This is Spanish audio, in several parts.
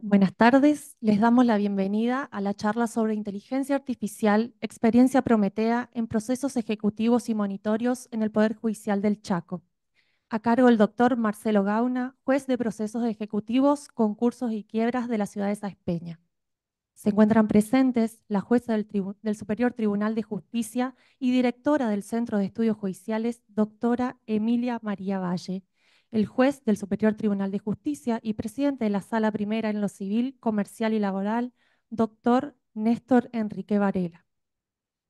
Buenas tardes, les damos la bienvenida a la charla sobre inteligencia artificial, experiencia prometea en procesos ejecutivos y monitorios en el Poder Judicial del Chaco, a cargo del doctor Marcelo Gauna, juez de procesos ejecutivos, concursos y quiebras de la ciudad de Saespeña. Se encuentran presentes la jueza del, Superior Tribunal de Justicia y directora del Centro de Estudios Judiciales, doctora Emilia María Valle, el juez del Superior Tribunal de Justicia y presidente de la Sala Primera en lo Civil, Comercial y Laboral, doctor Néstor Enrique Varela.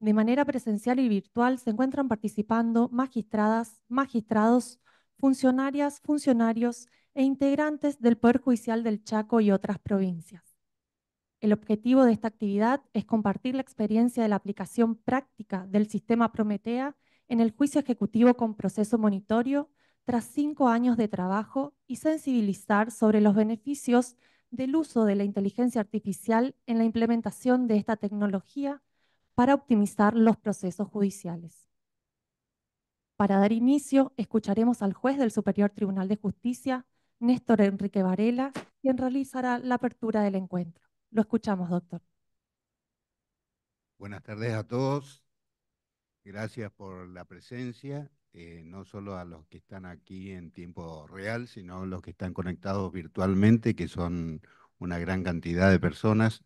De manera presencial y virtual se encuentran participando magistradas, magistrados, funcionarias, funcionarios e integrantes del Poder Judicial del Chaco y otras provincias. El objetivo de esta actividad es compartir la experiencia de la aplicación práctica del sistema Prometea en el juicio ejecutivo con proceso monitorio tras cinco años de trabajo y sensibilizar sobre los beneficios del uso de la inteligencia artificial en la implementación de esta tecnología para optimizar los procesos judiciales. Para dar inicio, escucharemos al juez del Superior Tribunal de Justicia, Néstor Enrique Varela, quien realizará la apertura del encuentro. Lo escuchamos, doctor. Buenas tardes a todos. Gracias por la presencia, eh, no solo a los que están aquí en tiempo real, sino a los que están conectados virtualmente, que son una gran cantidad de personas.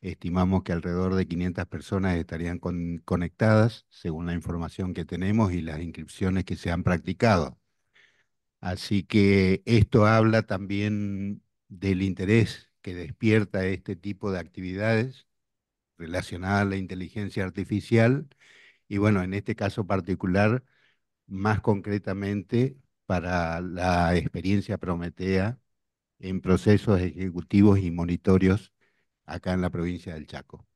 Estimamos que alrededor de 500 personas estarían conectadas, según la información que tenemos y las inscripciones que se han practicado. Así que esto habla también del interés que despierta este tipo de actividades relacionadas a la inteligencia artificial y bueno, en este caso particular, más concretamente para la experiencia Prometea en procesos ejecutivos y monitorios acá en la provincia del Chaco.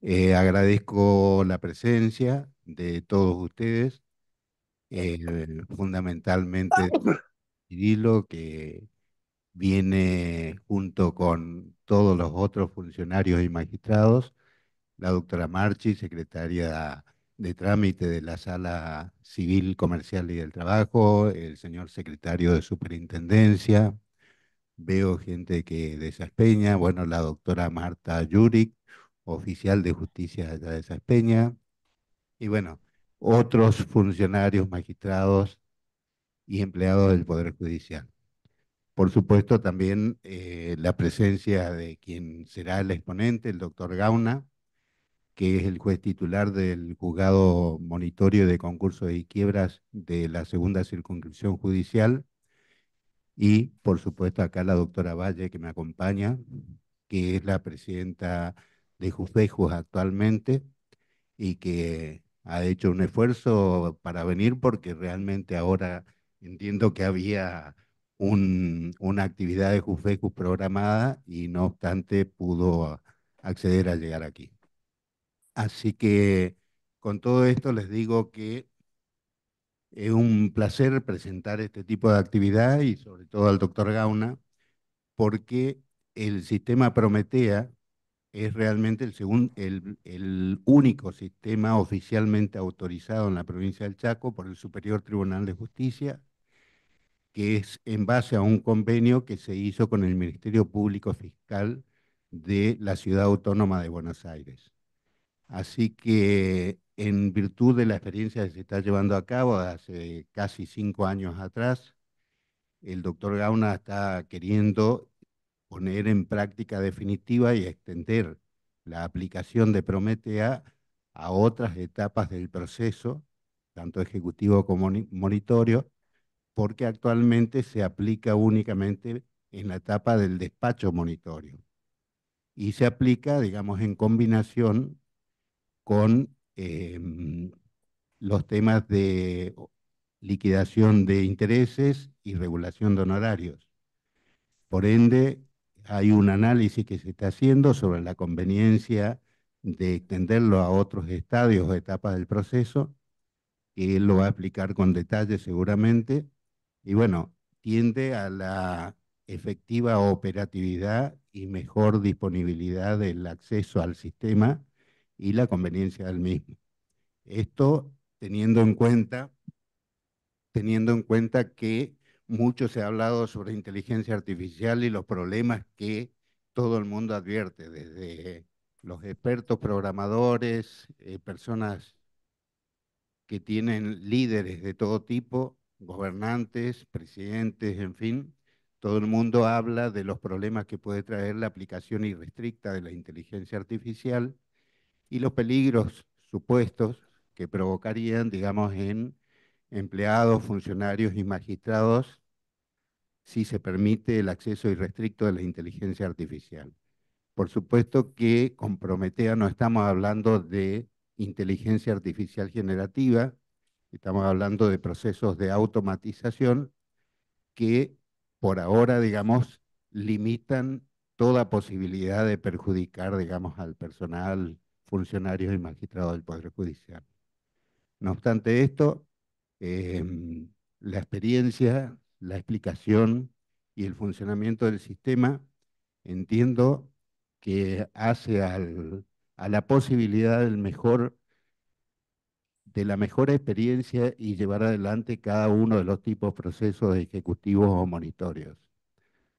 Eh, agradezco la presencia de todos ustedes, eh, fundamentalmente Cirilo, que viene junto con todos los otros funcionarios y magistrados, la doctora Marchi, secretaria de trámite de la Sala Civil, Comercial y del Trabajo, el señor secretario de Superintendencia, veo gente que de Saspeña, bueno, la doctora Marta Yurik, oficial de justicia de Saspeña, y bueno, otros funcionarios, magistrados y empleados del Poder Judicial. Por supuesto, también eh, la presencia de quien será el exponente, el doctor Gauna, que es el juez titular del juzgado monitorio de concursos y quiebras de la segunda circunscripción judicial. Y, por supuesto, acá la doctora Valle, que me acompaña, que es la presidenta de Jufejus actualmente y que ha hecho un esfuerzo para venir porque realmente ahora entiendo que había una actividad de jufecu programada y no obstante pudo ah, acceder a llegar aquí. Así que con todo esto les digo que es un placer presentar este tipo de actividad y sobre todo al doctor Gauna, porque el sistema Prometea es realmente el, el único sistema oficialmente autorizado en la provincia del Chaco por el Superior Tribunal de Justicia que es en base a un convenio que se hizo con el Ministerio Público Fiscal de la Ciudad Autónoma de Buenos Aires. Así que en virtud de la experiencia que se está llevando a cabo hace casi cinco años atrás, el doctor Gauna está queriendo poner en práctica definitiva y extender la aplicación de Prometea a otras etapas del proceso, tanto ejecutivo como monitorio, porque actualmente se aplica únicamente en la etapa del despacho monitorio y se aplica, digamos, en combinación con em, los temas de liquidación de intereses y regulación de honorarios. Por ende, hay un análisis que se está haciendo sobre la conveniencia de extenderlo a otros estadios o etapas del proceso, que él lo va a explicar con detalle seguramente, y bueno, tiende a la efectiva operatividad y mejor disponibilidad del acceso al sistema y la conveniencia del mismo. Esto teniendo en cuenta, teniendo en cuenta que mucho se ha hablado sobre inteligencia artificial y los problemas que todo el mundo advierte, desde los expertos programadores, eh, personas que tienen líderes de todo tipo, gobernantes, presidentes, en fin, todo el mundo habla de los problemas que puede traer la aplicación irrestricta de la inteligencia artificial y los peligros supuestos que provocarían, digamos, en empleados, funcionarios y magistrados si se permite el acceso irrestricto de la inteligencia artificial. Por supuesto que comprometea. no estamos hablando de inteligencia artificial generativa, Estamos hablando de procesos de automatización que por ahora, digamos, limitan toda posibilidad de perjudicar, digamos, al personal, funcionarios y magistrados del Poder Judicial. No obstante esto, em, la experiencia, la explicación y el funcionamiento del sistema, entiendo que hace a la posibilidad del mejor de la mejor experiencia y llevar adelante cada uno de los tipos de procesos ejecutivos o monitorios.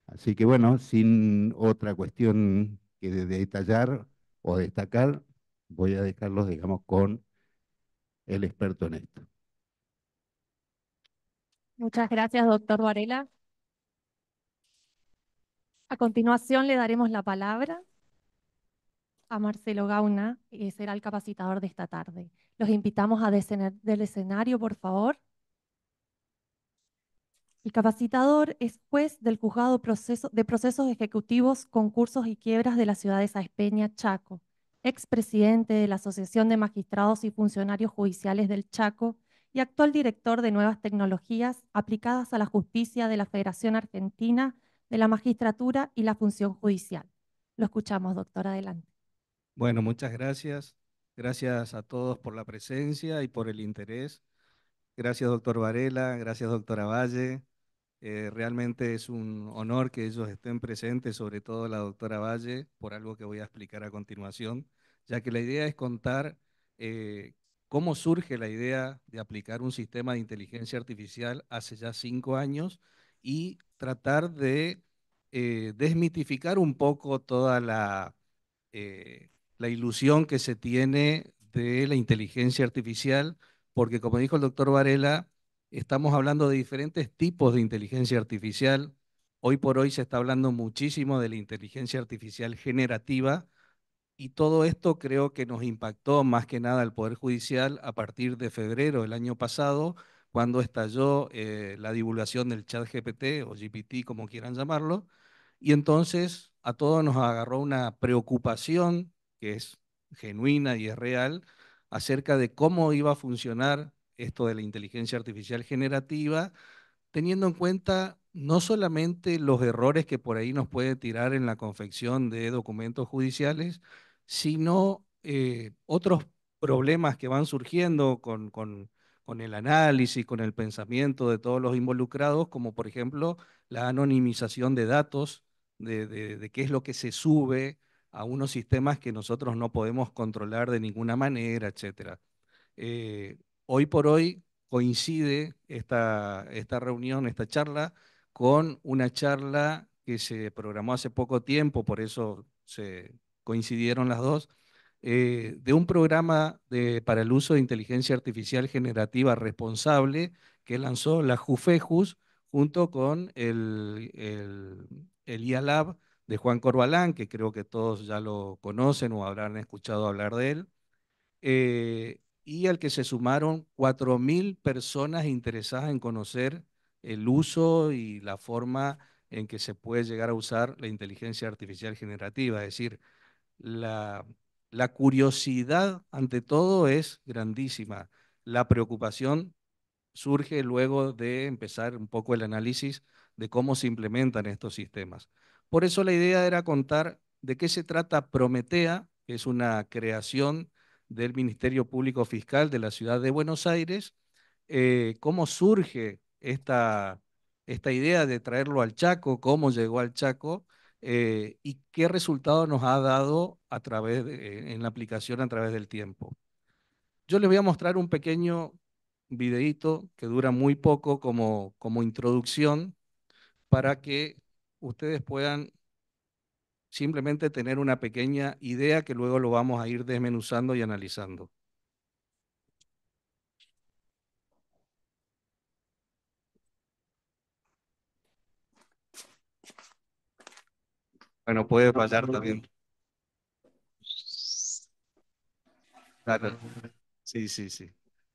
Así que bueno, sin otra cuestión que detallar o destacar, voy a dejarlos, digamos, con el experto en esto. Muchas gracias, doctor Varela. A continuación le daremos la palabra a Marcelo Gauna, que será el capacitador de esta tarde. Los invitamos a descender del escenario, por favor. El capacitador es juez del juzgado proceso, de procesos ejecutivos, concursos y quiebras de la ciudad de Saespeña, Chaco, Ex-presidente de la Asociación de Magistrados y Funcionarios Judiciales del Chaco y actual director de Nuevas Tecnologías aplicadas a la justicia de la Federación Argentina de la Magistratura y la Función Judicial. Lo escuchamos, doctor, adelante. Bueno, muchas gracias. Gracias a todos por la presencia y por el interés. Gracias, doctor Varela. Gracias, doctora Valle. Eh, realmente es un honor que ellos estén presentes, sobre todo la doctora Valle, por algo que voy a explicar a continuación, ya que la idea es contar eh, cómo surge la idea de aplicar un sistema de inteligencia artificial hace ya cinco años y tratar de eh, desmitificar un poco toda la la ilusión que se tiene de la inteligencia artificial, porque como dijo el doctor Varela, estamos hablando de diferentes tipos de inteligencia artificial. Hoy por hoy se está hablando muchísimo de la inteligencia artificial generativa y todo esto creo que nos impactó más que nada al Poder Judicial a partir de febrero del año pasado, cuando estalló eh, la divulgación del chat GPT o GPT, como quieran llamarlo. Y entonces a todos nos agarró una preocupación que es genuina y es real, acerca de cómo iba a funcionar esto de la inteligencia artificial generativa, teniendo en cuenta no solamente los errores que por ahí nos puede tirar en la confección de documentos judiciales, sino eh, otros problemas que van surgiendo con, el análisis, con el pensamiento de todos los involucrados, como por ejemplo la anonimización de datos, de, qué es lo que se sube, a unos sistemas que nosotros no podemos controlar de ninguna manera, etc. Eh, hoy por hoy coincide esta, esta reunión, esta charla, con una charla que se programó hace poco tiempo, por eso se coincidieron las dos, eh, de un programa para el uso de inteligencia artificial generativa responsable que lanzó la JUFEJUS junto con el, el, el IALAB de Juan Corbalán, que creo que todos ya lo conocen o habrán escuchado hablar de él, eh, y al que se sumaron 4.000 personas interesadas en conocer el uso y la forma en que se puede llegar a usar la inteligencia artificial generativa. Es decir, la curiosidad ante todo es grandísima. La preocupación surge luego de empezar un poco el análisis de cómo se implementan estos sistemas. Por eso la idea era contar de qué se trata Prometea, que es una creación del Ministerio Público Fiscal de la Ciudad de Buenos Aires, eh, cómo surge esta, esta idea de traerlo al Chaco, cómo llegó al Chaco eh, y qué resultado nos ha dado a través en la aplicación a través del tiempo. Yo les voy a mostrar un pequeño videito que dura muy poco como, como introducción para que ustedes puedan simplemente tener una pequeña idea que luego lo vamos a ir desmenuzando y analizando. Bueno, puede fallar también. Sí, sí, sí.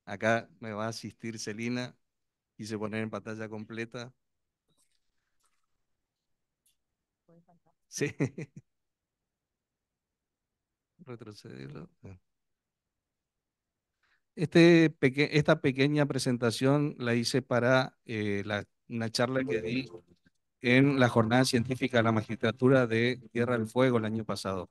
Acá me va a asistir Celina. Quise poner en pantalla completa. Sí. Retrocederlo. Ah. Este esta pequeña presentación la hice para eh, la, una charla que di en la jornada científica de la magistratura de Tierra del Fuego el año pasado.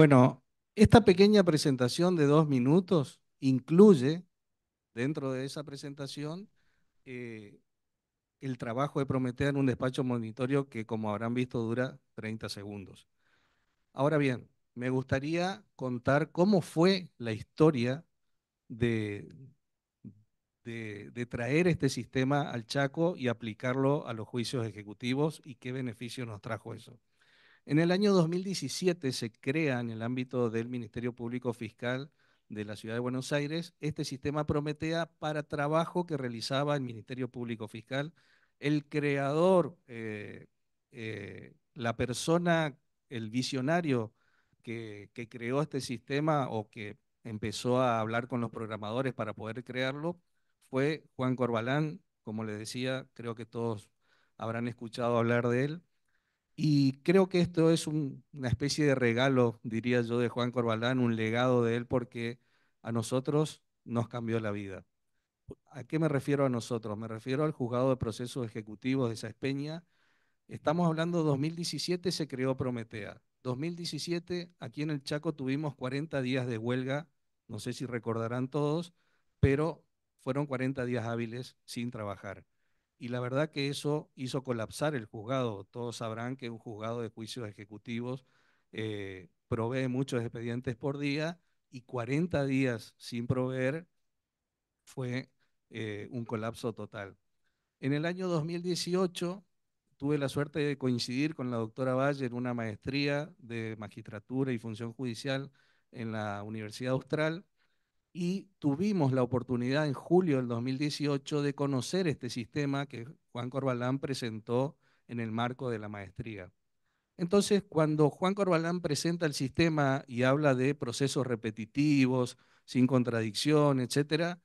Bueno, esta pequeña presentación de dos minutos incluye, dentro de esa presentación, eh, el trabajo de Prometea en un despacho monitorio que, como habrán visto, dura 30 segundos. Ahora bien, me gustaría contar cómo fue la historia de, traer este sistema al Chaco y aplicarlo a los juicios ejecutivos y qué beneficio nos trajo eso. En el año 2017 se crea en el ámbito del Ministerio Público Fiscal de la Ciudad de Buenos Aires este sistema Prometea para trabajo que realizaba el Ministerio Público Fiscal. El creador, eh, eh, la persona, el visionario que, que creó este sistema o que empezó a hablar con los programadores para poder crearlo fue Juan Corbalán. Como les decía, creo que todos habrán escuchado hablar de él y creo que esto es una especie de regalo, diría yo, de Juan Corbalán, un legado de él porque a nosotros nos cambió la vida. ¿A qué me refiero a nosotros? Me refiero al juzgado de procesos ejecutivos de Saespeña. Estamos hablando 2017 se creó Prometea. 2017 aquí en el Chaco tuvimos 40 días de huelga, no sé si recordarán todos, pero fueron 40 días hábiles sin trabajar y la verdad que eso hizo colapsar el juzgado. Todos sabrán que un juzgado de juicios ejecutivos eh, provee muchos expedientes por día y 40 días sin proveer fue eh, un colapso total. En el año 2018 tuve la suerte de coincidir con la doctora Valle en una maestría de magistratura y función judicial en la Universidad Austral y tuvimos la oportunidad en julio del 2018 de conocer este sistema que Juan Corbalán presentó en el marco de la maestría. Entonces, cuando Juan Corbalán presenta el sistema y habla de procesos repetitivos, sin contradicción, etcétera,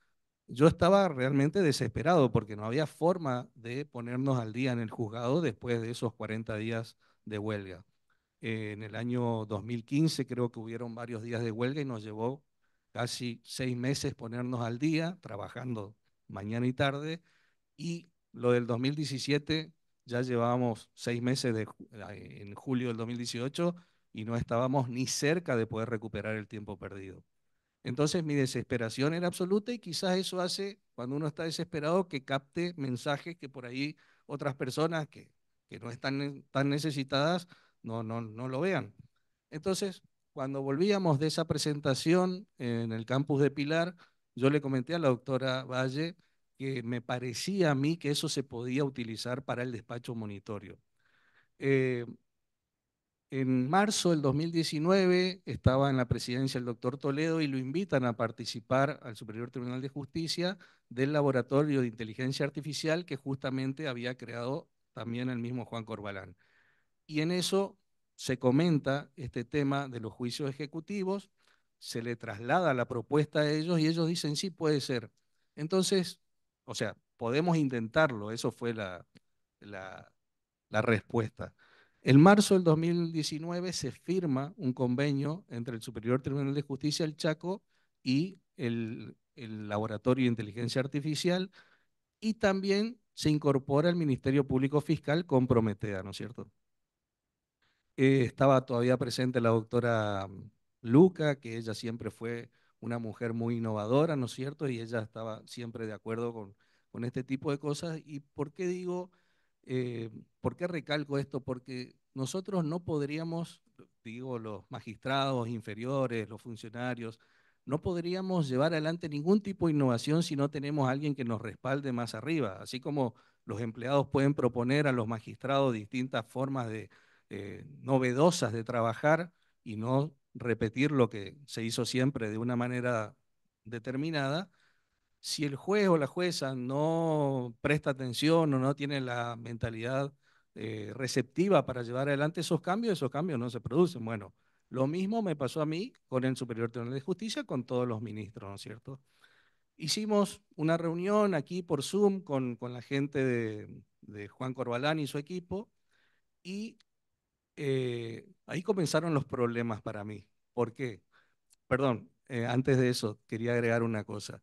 yo estaba realmente desesperado porque no había forma de ponernos al día en el juzgado después de esos 40 días de huelga. Eh, en el año 2015 creo que hubieron varios días de huelga y nos llevó casi seis meses ponernos al día, trabajando mañana y tarde, y lo del 2017 ya llevábamos seis meses eh, en julio del 2018 y no estábamos ni cerca de poder recuperar el tiempo perdido. Entonces mi desesperación era absoluta y quizás eso hace, cuando uno está desesperado, que capte mensajes que por ahí otras personas que, que no están tan necesitadas no, no, no lo vean. Entonces cuando volvíamos de esa presentación en el campus de Pilar, yo le comenté a la doctora Valle que me parecía a mí que eso se podía utilizar para el despacho monitorio. Eh, en marzo del 2019 estaba en la presidencia el doctor Toledo y lo invitan a participar al Superior Tribunal de Justicia del Laboratorio de Inteligencia Artificial que justamente había creado también el mismo Juan Corbalán. Y en eso se comenta este tema de los juicios ejecutivos, se le traslada la propuesta a ellos y ellos dicen, sí, puede ser. Entonces, o sea, podemos intentarlo, eso fue la, la, respuesta. En marzo del 2019 se firma un convenio entre el Superior Tribunal de Justicia del Chaco y el, el Laboratorio de Inteligencia Artificial y también se incorpora el Ministerio Público Fiscal con ¿no es cierto? Eh, estaba todavía presente la doctora mm, Luca, que ella siempre fue una mujer muy innovadora, ¿no es cierto? Y ella estaba siempre de acuerdo con, con este tipo de cosas. ¿Y por qué digo, eh, por qué recalco esto? Porque nosotros no podríamos, digo, los magistrados inferiores, los funcionarios, no podríamos llevar adelante ningún tipo de innovación si no tenemos a alguien que nos respalde más arriba. Así como los empleados pueden proponer a los magistrados distintas formas de, eh, novedosas de trabajar y no repetir lo que se hizo siempre de una manera determinada, si el juez o la jueza no presta atención o no tiene la mentalidad eh, receptiva para llevar adelante esos cambios, esos cambios no se producen. Bueno, lo mismo me pasó a mí con el Superior Tribunal de Justicia, con todos los ministros, ¿no es cierto? Hicimos una reunión aquí por Zoom con, con la gente de, de Juan Corbalán y su equipo y eh, ahí comenzaron los problemas para mí. ¿Por qué? Perdón, eh, antes de eso quería agregar una cosa.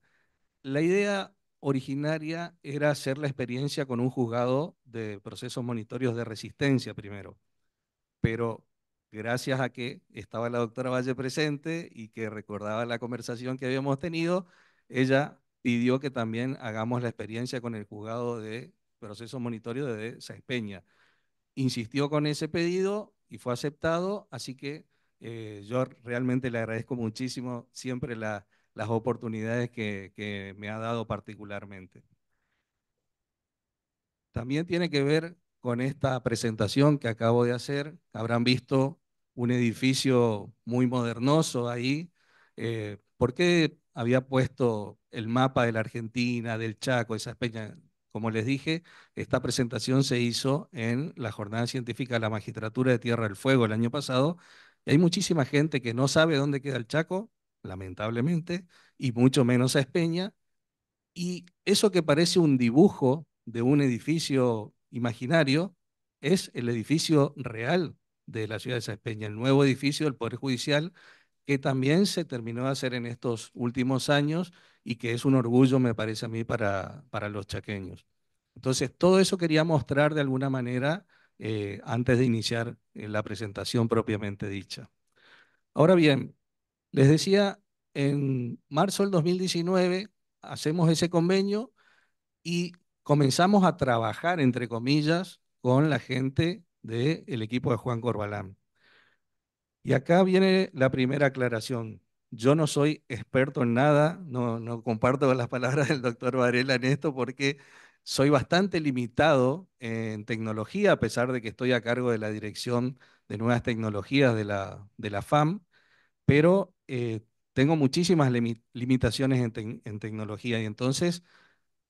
La idea originaria era hacer la experiencia con un juzgado de procesos monitorios de resistencia primero, pero gracias a que estaba la doctora Valle presente y que recordaba la conversación que habíamos tenido, ella pidió que también hagamos la experiencia con el juzgado de procesos monitorios de Saiz insistió con ese pedido y fue aceptado, así que eh, yo realmente le agradezco muchísimo siempre las oportunidades que, me ha dado particularmente. También tiene que ver con esta presentación que acabo de hacer. Habrán visto un edificio muy modernoso ahí. Eh, ¿Por qué había puesto el mapa de la Argentina, del Chaco, esas peñas como les dije, esta presentación se hizo en la Jornada Científica de la Magistratura de Tierra del Fuego el año pasado. Y hay muchísima gente que no sabe dónde queda el Chaco, lamentablemente, y mucho menos a Espeña. Y eso que parece un dibujo de un edificio imaginario es el edificio real de la ciudad de Espeña, el nuevo edificio del Poder Judicial que también se terminó de hacer en estos últimos años y que es un orgullo, me parece a mí, para, para los chaqueños. Entonces, todo eso quería mostrar de alguna manera eh, antes de iniciar eh, la presentación propiamente dicha. Ahora bien, les decía, en marzo del 2019 hacemos ese convenio y comenzamos a trabajar, entre comillas, con la gente del equipo de Juan Corbalán. Y acá viene la primera aclaración. Yo no soy experto en nada, no, comparto las palabras del doctor Varela en esto porque soy bastante limitado en tecnología, a pesar de que estoy a cargo de la Dirección de Nuevas Tecnologías de la, de la FAM, pero eh, tengo muchísimas limitaciones en, tecnología y entonces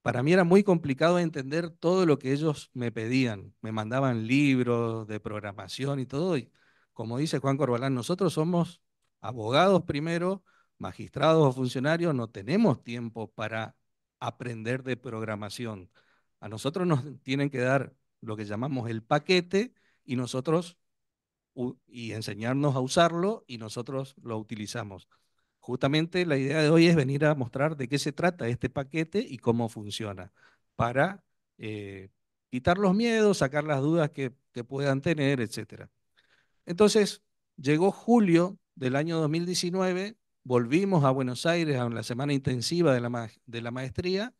para mí era muy complicado entender todo lo que ellos me pedían. Me mandaban libros de programación y todo, como dice Juan Corbalán, nosotros somos abogados primero, magistrados o funcionarios, no tenemos tiempo para aprender de programación. A nosotros nos tienen que dar lo que llamamos el paquete y nosotros y enseñarnos a usarlo y nosotros lo utilizamos. Justamente la idea de hoy es venir a mostrar de qué se trata este paquete y cómo funciona para eh, quitar los miedos, sacar las dudas que, que puedan tener, etcétera. Entonces, llegó julio del año 2019, volvimos a Buenos Aires a la semana intensiva de la, maestría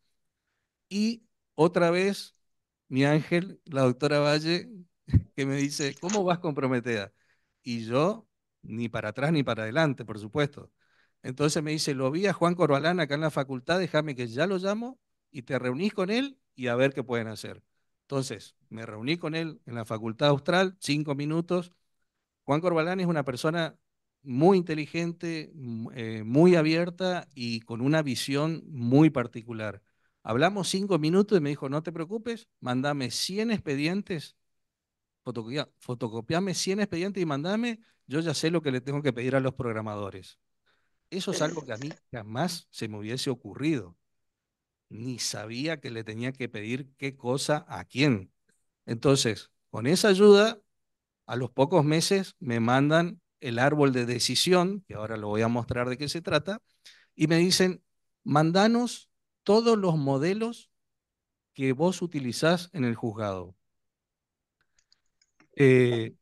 y otra vez mi ángel, la doctora Valle, que me dice, ¿cómo vas comprometida? Y yo, ni para atrás ni para adelante, por supuesto. Entonces me dice, lo vi a Juan Corbalán acá en la facultad, déjame que ya lo llamo y te reunís con él y a ver qué pueden hacer. Entonces, me reuní con él en la facultad austral, cinco minutos, Juan Corbalán es una persona muy inteligente, eh, muy abierta y con una visión muy particular. Hablamos cinco minutos y me dijo, no te preocupes, mandame 100 expedientes, fotocopia, fotocopiame 100 expedientes y mandame, yo ya sé lo que le tengo que pedir a los programadores. Eso es algo que a mí jamás se me hubiese ocurrido. Ni sabía que le tenía que pedir qué cosa a quién. Entonces, con esa ayuda a los pocos meses me mandan el árbol de decisión, que ahora lo voy a mostrar de qué se trata, y me dicen, mandanos todos los modelos que vos utilizás en el juzgado. Eh,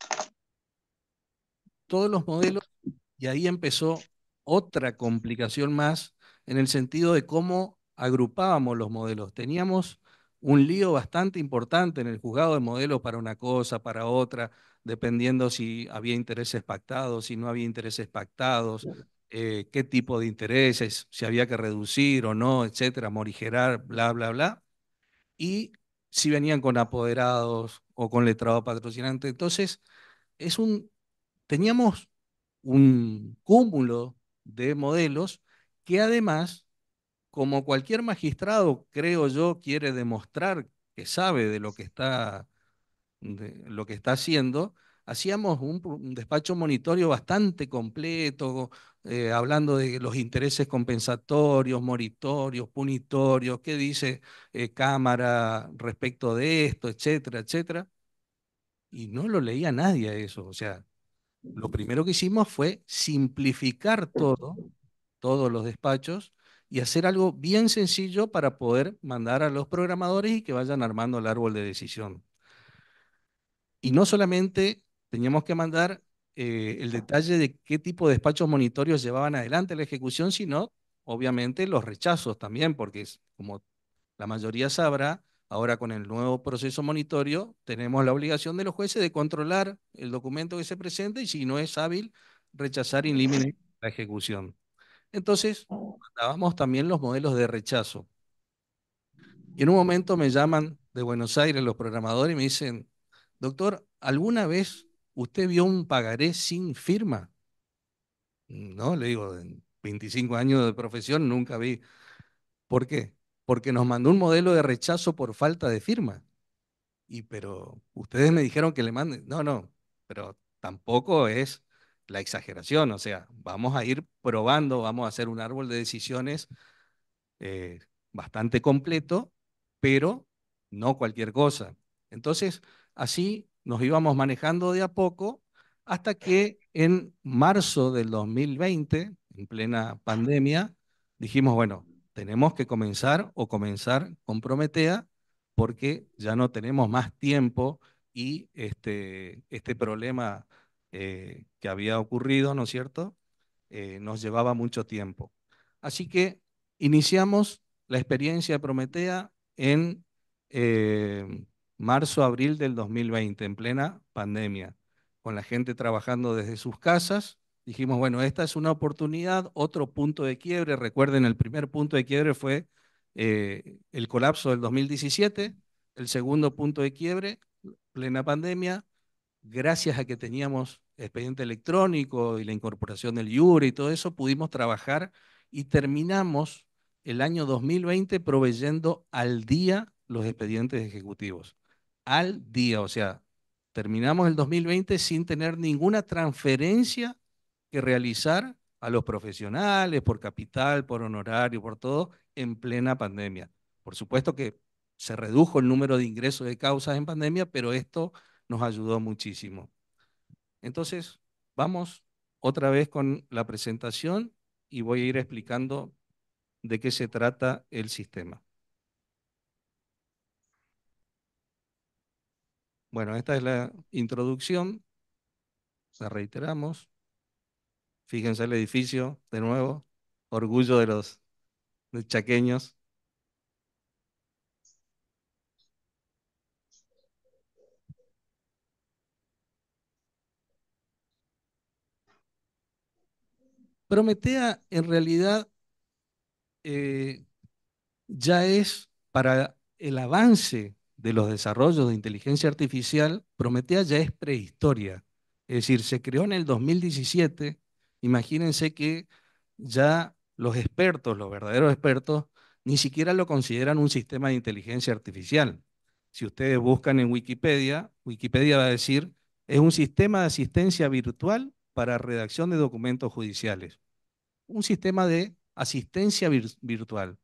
todos los modelos, y ahí empezó otra complicación más en el sentido de cómo agrupábamos los modelos. Teníamos un lío bastante importante en el juzgado de modelos para una cosa, para otra, dependiendo si había intereses pactados, si no había intereses pactados, eh, qué tipo de intereses, si había que reducir o no, etcétera, morigerar, bla, bla, bla. Y si venían con apoderados o con letrado patrocinante. Entonces, es un, teníamos un cúmulo de modelos que además, como cualquier magistrado, creo yo, quiere demostrar que sabe de lo que está de lo que está haciendo, hacíamos un, despacho monitorio bastante completo, eh, hablando de los intereses compensatorios, moritorios, punitorios, qué dice eh, Cámara respecto de esto, etcétera, etcétera. Y no lo leía nadie eso. O sea, lo primero que hicimos fue simplificar todo, todos los despachos, y hacer algo bien sencillo para poder mandar a los programadores y que vayan armando el árbol de decisión. Y no solamente teníamos que mandar eh, el detalle de qué tipo de despachos monitorios llevaban adelante la ejecución, sino obviamente los rechazos también, porque es, como la mayoría sabrá, ahora con el nuevo proceso monitorio tenemos la obligación de los jueces de controlar el documento que se presenta y si no es hábil, rechazar y límite la ejecución. Entonces, mandábamos también los modelos de rechazo. Y en un momento me llaman de Buenos Aires los programadores y me dicen, Doctor, ¿alguna vez usted vio un pagaré sin firma? Mm, no, le digo, en 25 años de profesión nunca vi. ¿Por qué? Porque nos mandó un modelo de rechazo por falta de firma. Y pero ustedes me dijeron que le manden. No, no, pero tampoco es la exageración. O sea, vamos a ir probando, vamos a hacer un árbol de decisiones eh, bastante completo, pero no cualquier cosa. Entonces, Así nos íbamos manejando de a poco hasta que en marzo del 2020, en plena pandemia, dijimos, bueno, tenemos que comenzar o comenzar con Prometea porque ya no tenemos más tiempo y este, este problema eh, que había ocurrido, ¿no es cierto?, eh, nos llevaba mucho tiempo. Así que iniciamos la experiencia de Prometea en eh, marzo, abril del 2020, en plena pandemia, con la gente trabajando desde sus casas. Dijimos, bueno, esta es una oportunidad, otro punto de quiebre. Recuerden, el primer punto de quiebre fue eh, el colapso del 2017, el segundo punto de quiebre, plena pandemia, gracias a que teníamos expediente electrónico y la incorporación del IURE y todo eso, pudimos trabajar y terminamos el año 2020 proveyendo al día los expedientes ejecutivos al día. O sea, terminamos el 2020 sin tener ninguna transferencia que realizar a los profesionales por capital, por honorario, por todo, en plena pandemia. Por supuesto que se redujo el número de ingresos de causas en pandemia, pero esto nos ayudó muchísimo. Entonces, vamos otra vez con la presentación y voy a ir explicando de qué se trata el sistema. Bueno, esta es la introducción. La reiteramos. Fíjense el edificio, de nuevo, orgullo de los chaqueños. Prometea en realidad eh, ya es para el avance de los desarrollos de inteligencia artificial, Prometea ya es prehistoria. Es decir, se creó en el 2017. Imagínense que ya los expertos, los verdaderos expertos, ni siquiera lo consideran un sistema de inteligencia artificial. Si ustedes buscan en Wikipedia, Wikipedia va a decir, es un sistema de asistencia virtual para redacción de documentos judiciales. Un sistema de asistencia virtual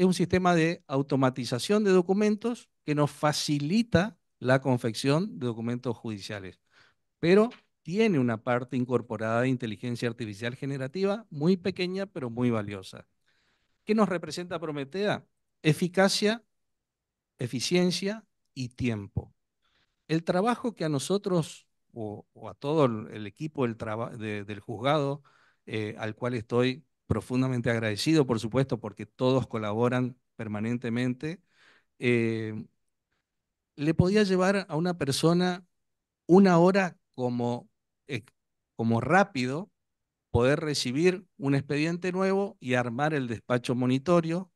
es un sistema de automatización de documentos que nos facilita la confección de documentos judiciales, pero tiene una parte incorporada de inteligencia artificial generativa muy pequeña, pero muy valiosa. ¿Qué nos representa Prometea? Eficacia, eficiencia y tiempo. El trabajo que a nosotros o, a todo el equipo del, del juzgado eh, al cual estoy profundamente agradecido, por supuesto, porque todos colaboran permanentemente, eh, le podía llevar a una persona una hora como, eh, como rápido poder recibir un expediente nuevo y armar el despacho monitorio,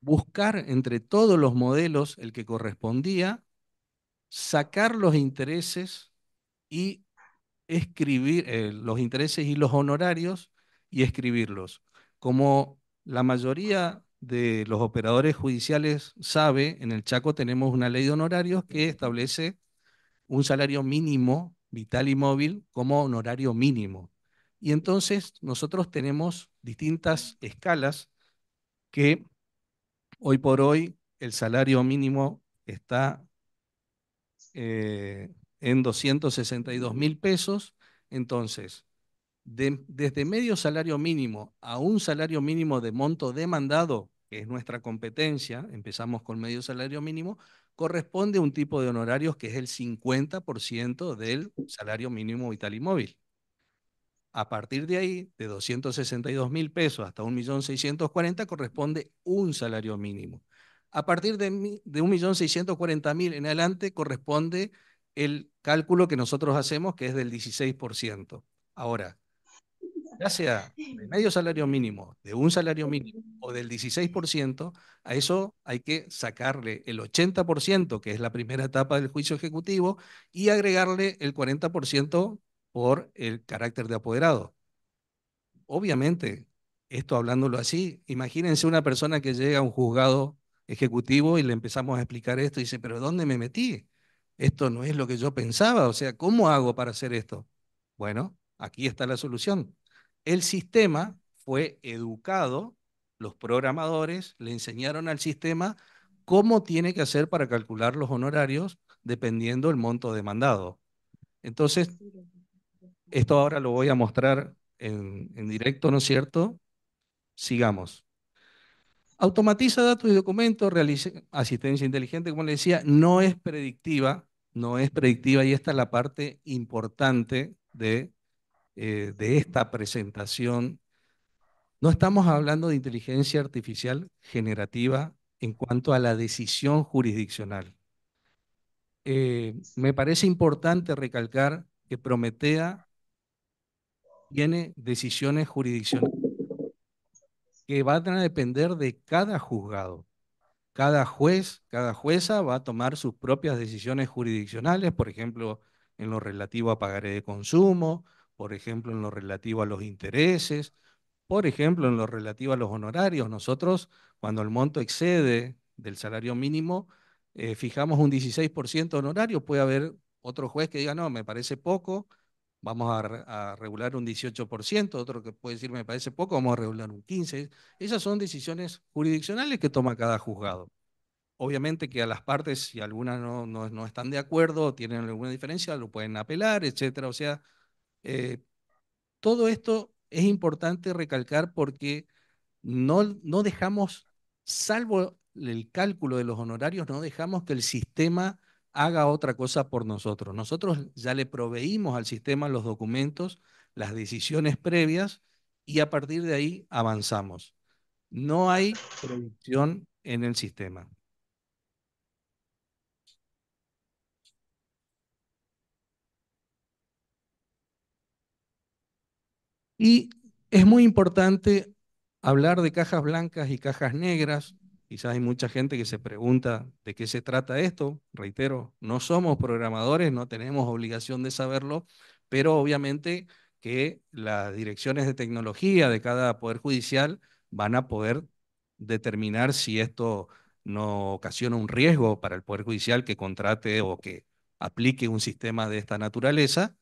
buscar entre todos los modelos el que correspondía, sacar los intereses y escribir eh, los intereses y los honorarios y escribirlos. Como la mayoría de los operadores judiciales sabe, en el Chaco tenemos una ley de honorarios que establece un salario mínimo vital y móvil como honorario mínimo. Y entonces nosotros tenemos distintas escalas que hoy por hoy el salario mínimo está eh, en 262 mil pesos. Entonces, desde medio salario mínimo a un salario mínimo de monto demandado, que es nuestra competencia, empezamos con medio salario mínimo, corresponde un tipo de honorarios que es el 50% del salario mínimo vital y móvil. A partir de ahí, de 262 mil pesos hasta 1.640.000 corresponde un salario mínimo. A partir de, de 1.640.000 en adelante corresponde el cálculo que nosotros hacemos, que es del 16%. Ahora, ya sea de medio salario mínimo, de un salario mínimo o del 16%, a eso hay que sacarle el 80%, que es la primera etapa del juicio ejecutivo, y agregarle el 40% por el carácter de apoderado. Obviamente, esto hablándolo así, imagínense una persona que llega a un juzgado ejecutivo y le empezamos a explicar esto y dice, pero ¿dónde me metí? Esto no es lo que yo pensaba, o sea, ¿cómo hago para hacer esto? Bueno, aquí está la solución el sistema fue educado, los programadores le enseñaron al sistema cómo tiene que hacer para calcular los honorarios dependiendo el monto demandado. Entonces, esto ahora lo voy a mostrar en, directo, ¿no es cierto? Sigamos. Automatiza datos y documentos, asistencia inteligente, como le decía, no es predictiva, no es predictiva y esta es la parte importante de eh, de esta presentación, no estamos hablando de inteligencia artificial generativa en cuanto a la decisión jurisdiccional. Eh, me parece importante recalcar que Prometea tiene decisiones jurisdiccionales que van a depender de cada juzgado. Cada juez, cada jueza va a tomar sus propias decisiones jurisdiccionales, por ejemplo, en lo relativo a pagaré de consumo por ejemplo, en lo relativo a los intereses, por ejemplo, en lo relativo a los honorarios. Nosotros, cuando el monto excede del salario mínimo, eh, fijamos un 16% honorario. Puede haber otro juez que diga, no, me parece poco, vamos a, regular un 18%, otro que puede decir, me parece poco, vamos a regular un 15%. Esas son decisiones jurisdiccionales que toma cada juzgado. Obviamente que a las partes, si algunas no, no están de acuerdo, tienen alguna diferencia, lo pueden apelar, etcétera. O sea, eh, todo esto es importante recalcar porque no, no dejamos, salvo el cálculo de los honorarios, no dejamos que el sistema haga otra cosa por nosotros. Nosotros ya le proveímos al sistema los documentos, las decisiones previas y a partir de ahí avanzamos. No hay producción en el sistema. Y es muy importante hablar de cajas blancas y cajas negras. Quizás hay mucha gente que se pregunta de qué se trata esto. Reitero, no somos programadores, no tenemos obligación de saberlo, pero obviamente que las direcciones de tecnología de cada poder judicial van a poder determinar si esto no ocasiona un riesgo para el poder judicial que contrate o que aplique un sistema de esta naturaleza.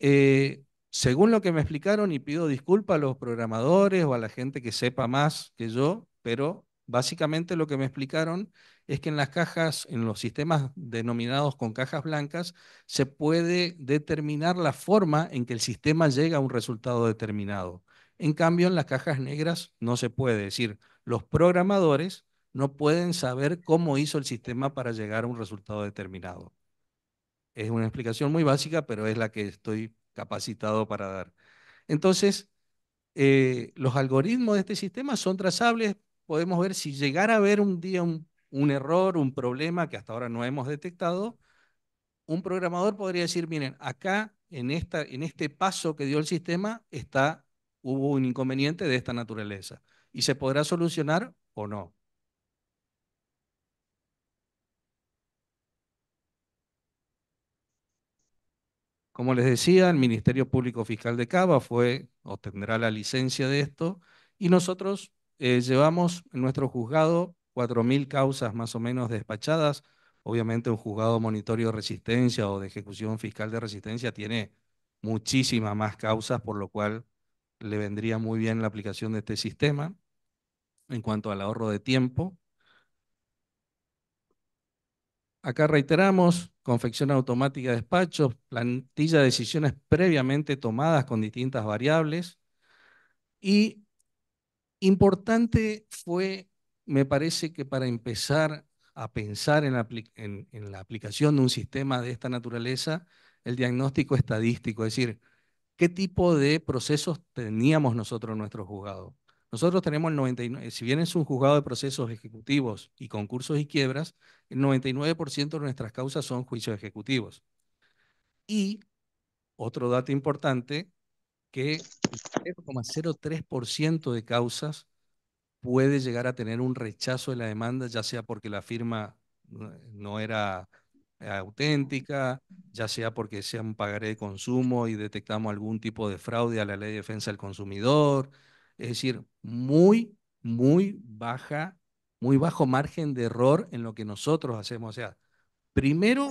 Eh, según lo que me explicaron, y pido disculpas a los programadores o a la gente que sepa más que yo, pero básicamente lo que me explicaron es que en las cajas, en los sistemas denominados con cajas blancas, se puede determinar la forma en que el sistema llega a un resultado determinado. En cambio, en las cajas negras no se puede. Es decir, los programadores no pueden saber cómo hizo el sistema para llegar a un resultado determinado. Es una explicación muy básica, pero es la que estoy capacitado para dar. Entonces, eh, los algoritmos de este sistema son trazables. Podemos ver si llegara a haber un día un, un error, un problema que hasta ahora no hemos detectado, un programador podría decir, miren, acá en, esta, en este paso que dio el sistema está, hubo un inconveniente de esta naturaleza y se podrá solucionar o no. Como les decía, el Ministerio Público Fiscal de Cava fue, obtendrá la licencia de esto, y nosotros eh, llevamos en nuestro juzgado 4.000 causas más o menos despachadas. Obviamente un juzgado monitorio de resistencia o de ejecución fiscal de resistencia tiene muchísimas más causas, por lo cual le vendría muy bien la aplicación de este sistema en cuanto al ahorro de tiempo. Acá reiteramos, confección automática de despachos, plantilla de decisiones previamente tomadas con distintas variables. Y importante fue, me parece que para empezar a pensar en la, la aplicación de un sistema de esta naturaleza, el diagnóstico estadístico, es decir, qué tipo de procesos teníamos nosotros en nuestro juzgado. Nosotros tenemos el 99, si bien es un juzgado de procesos ejecutivos y concursos y quiebras, el 99% de nuestras causas son juicios ejecutivos. Y otro dato importante, que el 0,03% de causas puede llegar a tener un rechazo de la demanda, ya sea porque la firma no era auténtica, ya sea porque sea un pagaré de consumo y detectamos algún tipo de fraude a la ley de defensa del consumidor, es decir, muy, muy baja, muy bajo margen de error en lo que nosotros hacemos. O sea, primero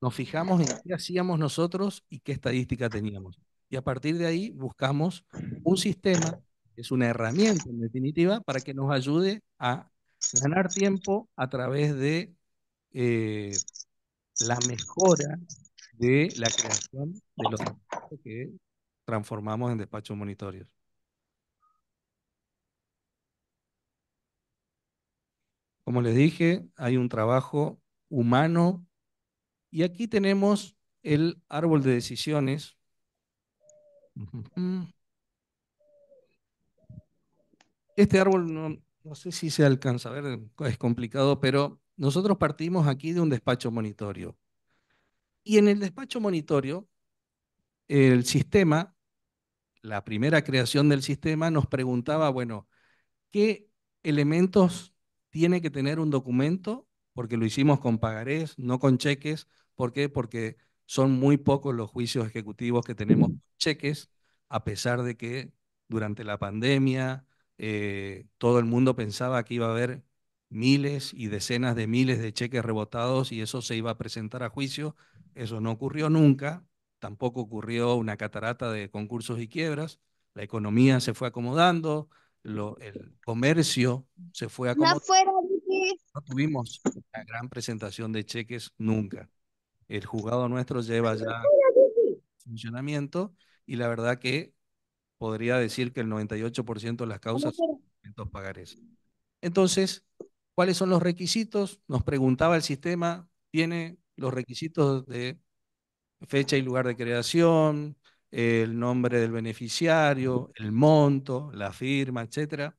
nos fijamos en qué hacíamos nosotros y qué estadística teníamos. Y a partir de ahí buscamos un sistema, es una herramienta en definitiva, para que nos ayude a ganar tiempo a través de eh, la mejora de la creación de los que transformamos en despachos monitorios. Como les dije, hay un trabajo humano y aquí tenemos el árbol de decisiones. Mm. Este árbol, no, sé si se alcanza a ver, es complicado, pero nosotros partimos aquí de un despacho monitorio. Y en el despacho monitorio, el sistema, la primera creación del sistema nos preguntaba, bueno, ¿qué elementos tiene que tener un documento, porque lo hicimos con pagarés, no con cheques. ¿Por qué? Porque son muy pocos los juicios ejecutivos que tenemos cheques, a pesar de que durante la pandemia eh, todo el mundo pensaba que iba a haber miles y decenas de miles de cheques rebotados y eso se iba a presentar a juicio. Eso no ocurrió nunca, tampoco ocurrió una catarata de concursos y quiebras. La economía se fue acomodando, lo, el comercio se fue a... Como, no tuvimos la gran presentación de cheques nunca. El juzgado nuestro lleva ya funcionamiento y la verdad que podría decir que el 98% de las causas son pagares. Entonces, ¿cuáles son los requisitos? Nos preguntaba el sistema, tiene los requisitos de fecha y lugar de creación, el nombre del beneficiario, el monto, la firma, etc.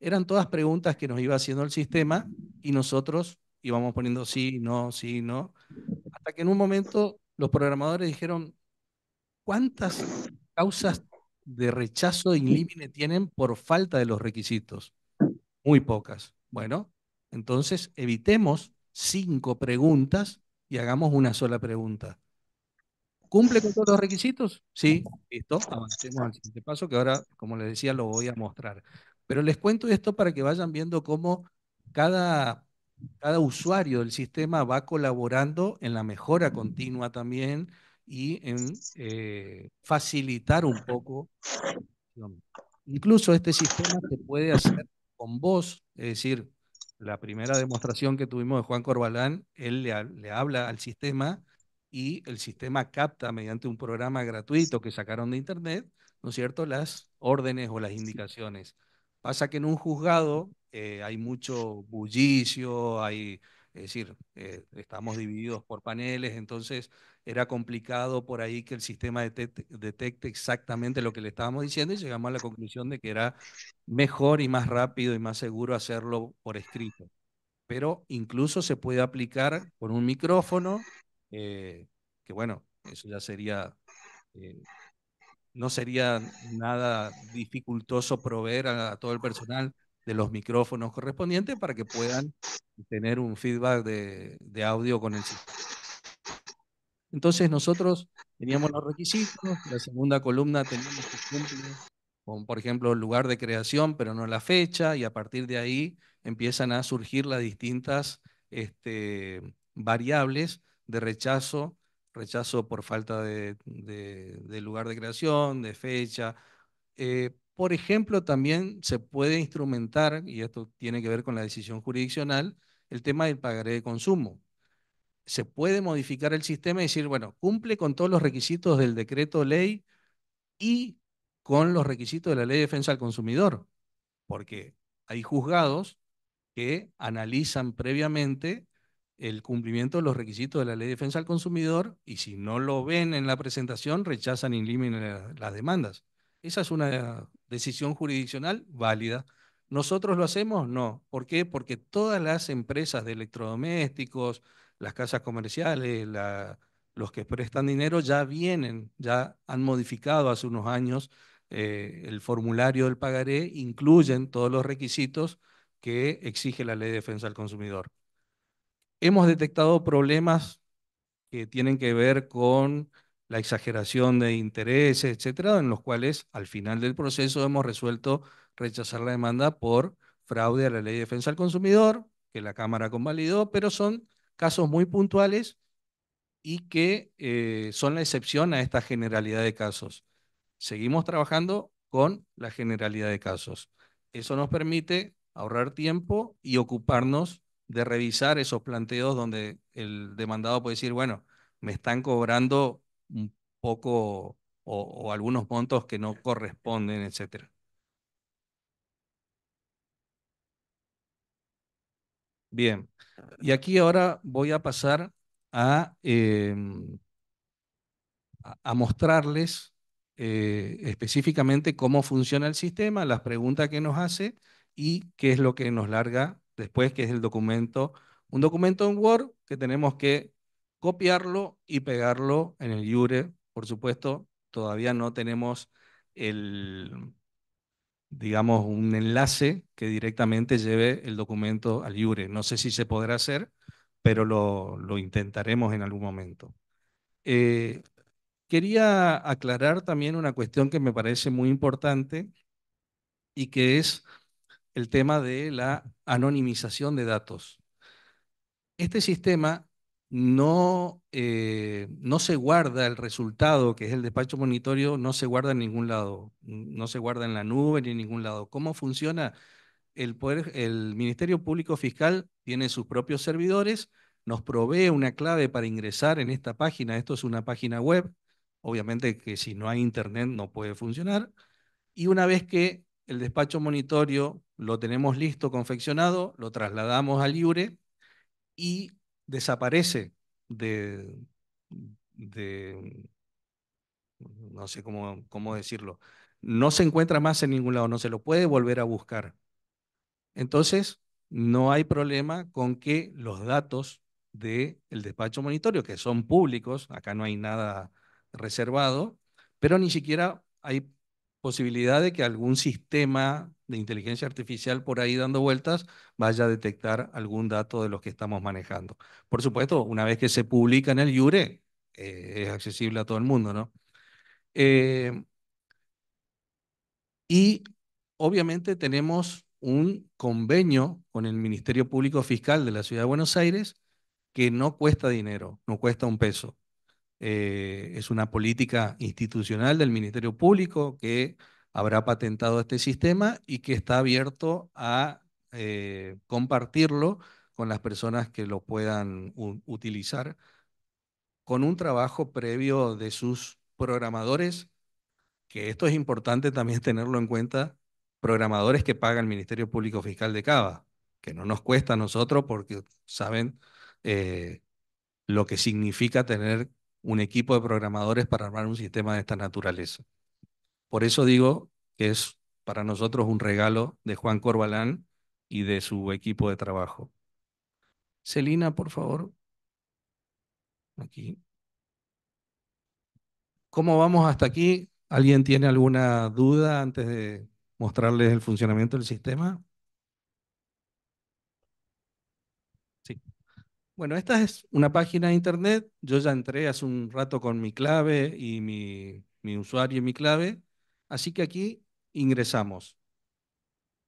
Eran todas preguntas que nos iba haciendo el sistema y nosotros íbamos poniendo sí, no, sí, no, hasta que en un momento los programadores dijeron, ¿cuántas causas de rechazo in límite tienen por falta de los requisitos? Muy pocas. Bueno, entonces evitemos cinco preguntas y hagamos una sola pregunta. ¿Cumple con todos los requisitos? Sí, listo. Avancemos al siguiente paso que ahora, como les decía, lo voy a mostrar. Pero les cuento esto para que vayan viendo cómo cada, cada usuario del sistema va colaborando en la mejora continua también y en eh, facilitar un poco. Incluso este sistema se puede hacer con voz, es decir, la primera demostración que tuvimos de Juan Corbalán, él le, le habla al sistema y el sistema capta mediante un programa gratuito que sacaron de Internet, ¿no es cierto?, las órdenes o las indicaciones. Pasa que en un juzgado eh, hay mucho bullicio, hay, es decir, eh, estamos divididos por paneles, entonces era complicado por ahí que el sistema detecte, detecte, exactamente lo que le estábamos diciendo y llegamos a la conclusión de que era mejor y más rápido y más seguro hacerlo por escrito. Pero incluso se puede aplicar con un micrófono eh, que bueno, eso ya sería, eh, no sería nada dificultoso proveer a, todo el personal de los micrófonos correspondientes para que puedan tener un feedback de, audio con el sistema. Entonces nosotros teníamos los requisitos, la segunda columna tenemos que cumplir con, por ejemplo, el lugar de creación, pero no la fecha, y a partir de ahí empiezan a surgir las distintas este, variables de rechazo, rechazo por falta de, lugar de creación, de fecha. Eh, por ejemplo, también se puede instrumentar, y esto tiene que ver con la decisión jurisdiccional, el tema del pagaré de consumo. Se puede modificar el sistema y decir, bueno, cumple con todos los requisitos del decreto ley y con los requisitos de la ley de defensa al consumidor, porque hay juzgados que analizan previamente el cumplimiento de los requisitos de la ley de defensa al consumidor y si no lo ven en la presentación, rechazan y eliminan las demandas. Esa es una decisión jurisdiccional válida. ¿Nosotros lo hacemos? No. ¿Por qué? Porque todas las empresas de electrodomésticos, las casas comerciales, los que prestan dinero ya vienen, ya han modificado hace unos años eh, el formulario del pagaré, incluyen todos los requisitos que exige la ley de defensa al consumidor hemos detectado problemas que tienen que ver con la exageración de intereses, etcétera, en los cuales al final del proceso hemos resuelto rechazar la demanda por fraude a la Ley de Defensa al Consumidor, que la Cámara convalidó, pero son casos muy puntuales y que eh, son la excepción a esta generalidad de casos. Seguimos trabajando con la generalidad de casos. Eso nos permite ahorrar tiempo y ocuparnos de revisar esos planteos donde el demandado puede decir, bueno, me están cobrando un poco o, algunos montos que no corresponden, etcétera. Bien, y aquí ahora voy a pasar a, em, a mostrarles eh, específicamente cómo funciona el sistema, las preguntas que nos hace y qué es lo que nos larga después, que es el documento. Un documento en Word que tenemos que copiarlo y pegarlo en el Jure. Por supuesto, todavía no tenemos el, digamos, un enlace que directamente lleve el documento al Jure. No sé si se podrá hacer, pero lo, lo intentaremos en algún momento. Eh, quería aclarar también una cuestión que me parece muy importante y que es el tema de la anonimización de datos. Este sistema no, eh, no se guarda el resultado, que es el despacho monitorio, no se guarda en ningún lado, no se guarda en la nube ni en ningún lado. ¿Cómo funciona? El, el Ministerio Público Fiscal tiene sus propios servidores, nos provee una clave para ingresar en esta página, esto es una página web, obviamente que si no hay internet no puede funcionar, y una vez que el despacho monitorio lo tenemos listo, confeccionado, lo trasladamos al Libre y desaparece de, no sé cómo, cómo decirlo, no se encuentra más en ningún lado, no se lo puede volver a buscar. Entonces, no hay problema con que los datos del despacho monitorio, que son públicos, acá no hay nada reservado, pero ni siquiera hay posibilidad de que algún sistema de inteligencia artificial por ahí dando vueltas vaya a detectar algún dato de los que estamos manejando. Por supuesto, una vez que se publica en el Yure, eh, es accesible a todo el mundo, ¿no? Eh, y obviamente tenemos un convenio con el Ministerio Público Fiscal de la Ciudad de Buenos Aires que no cuesta dinero, no cuesta un peso. Eh, es una política institucional del Ministerio Público que habrá patentado este sistema y que está abierto a eh, compartirlo con las personas que lo puedan utilizar con un trabajo previo de sus programadores, que esto es importante también tenerlo en cuenta, programadores que pagan el Ministerio Público Fiscal de Cava, que no nos cuesta a nosotros porque saben eh, lo que significa tener un equipo de programadores para armar un sistema de esta naturaleza. Por eso digo que es para nosotros un regalo de Juan Corbalán y de su equipo de trabajo. Celina, por favor. Aquí. ¿Cómo vamos hasta aquí? ¿Alguien tiene alguna duda antes de mostrarles el funcionamiento del sistema? Bueno, esta es una página de internet. Yo ya entré hace un rato con mi clave y mi, usuario y mi clave. Así que aquí ingresamos.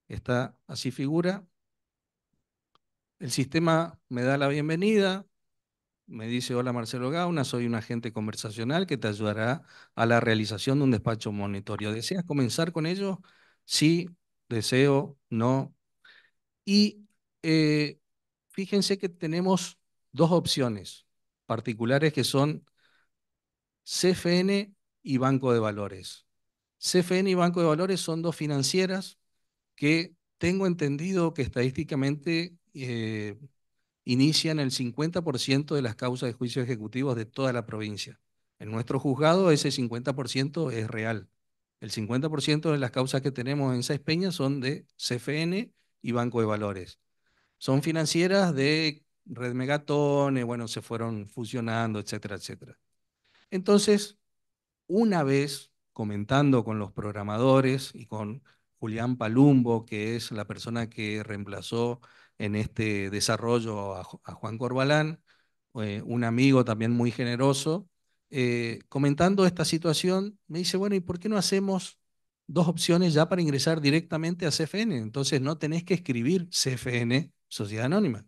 Está así figura. El sistema me da la bienvenida. Me dice, hola Marcelo Gauna, soy un agente conversacional que te ayudará a la realización de un despacho monitorio. ¿Deseas comenzar con ello? Sí, deseo, no. Y eh, fíjense que tenemos dos opciones particulares que son CFN y Banco de Valores. CFN y Banco de Valores son dos financieras que tengo entendido que estadísticamente eh, inician el 50% de las causas de juicios ejecutivos de toda la provincia. En nuestro juzgado ese 50% es real. El 50% de las causas que tenemos en Seis son de CFN y Banco de Valores son financieras de Red Megatone, bueno, se fueron fusionando, etcétera, etcétera. Entonces, una vez comentando con los programadores y con Julián Palumbo, que es la persona que reemplazó en este desarrollo a, Juan Corbalán, eh, un amigo también muy generoso, eh, comentando esta situación, me dice, bueno, ¿y por qué no hacemos dos opciones ya para ingresar directamente a CFN? Entonces no tenés que escribir CFN, Sociedad Anónima.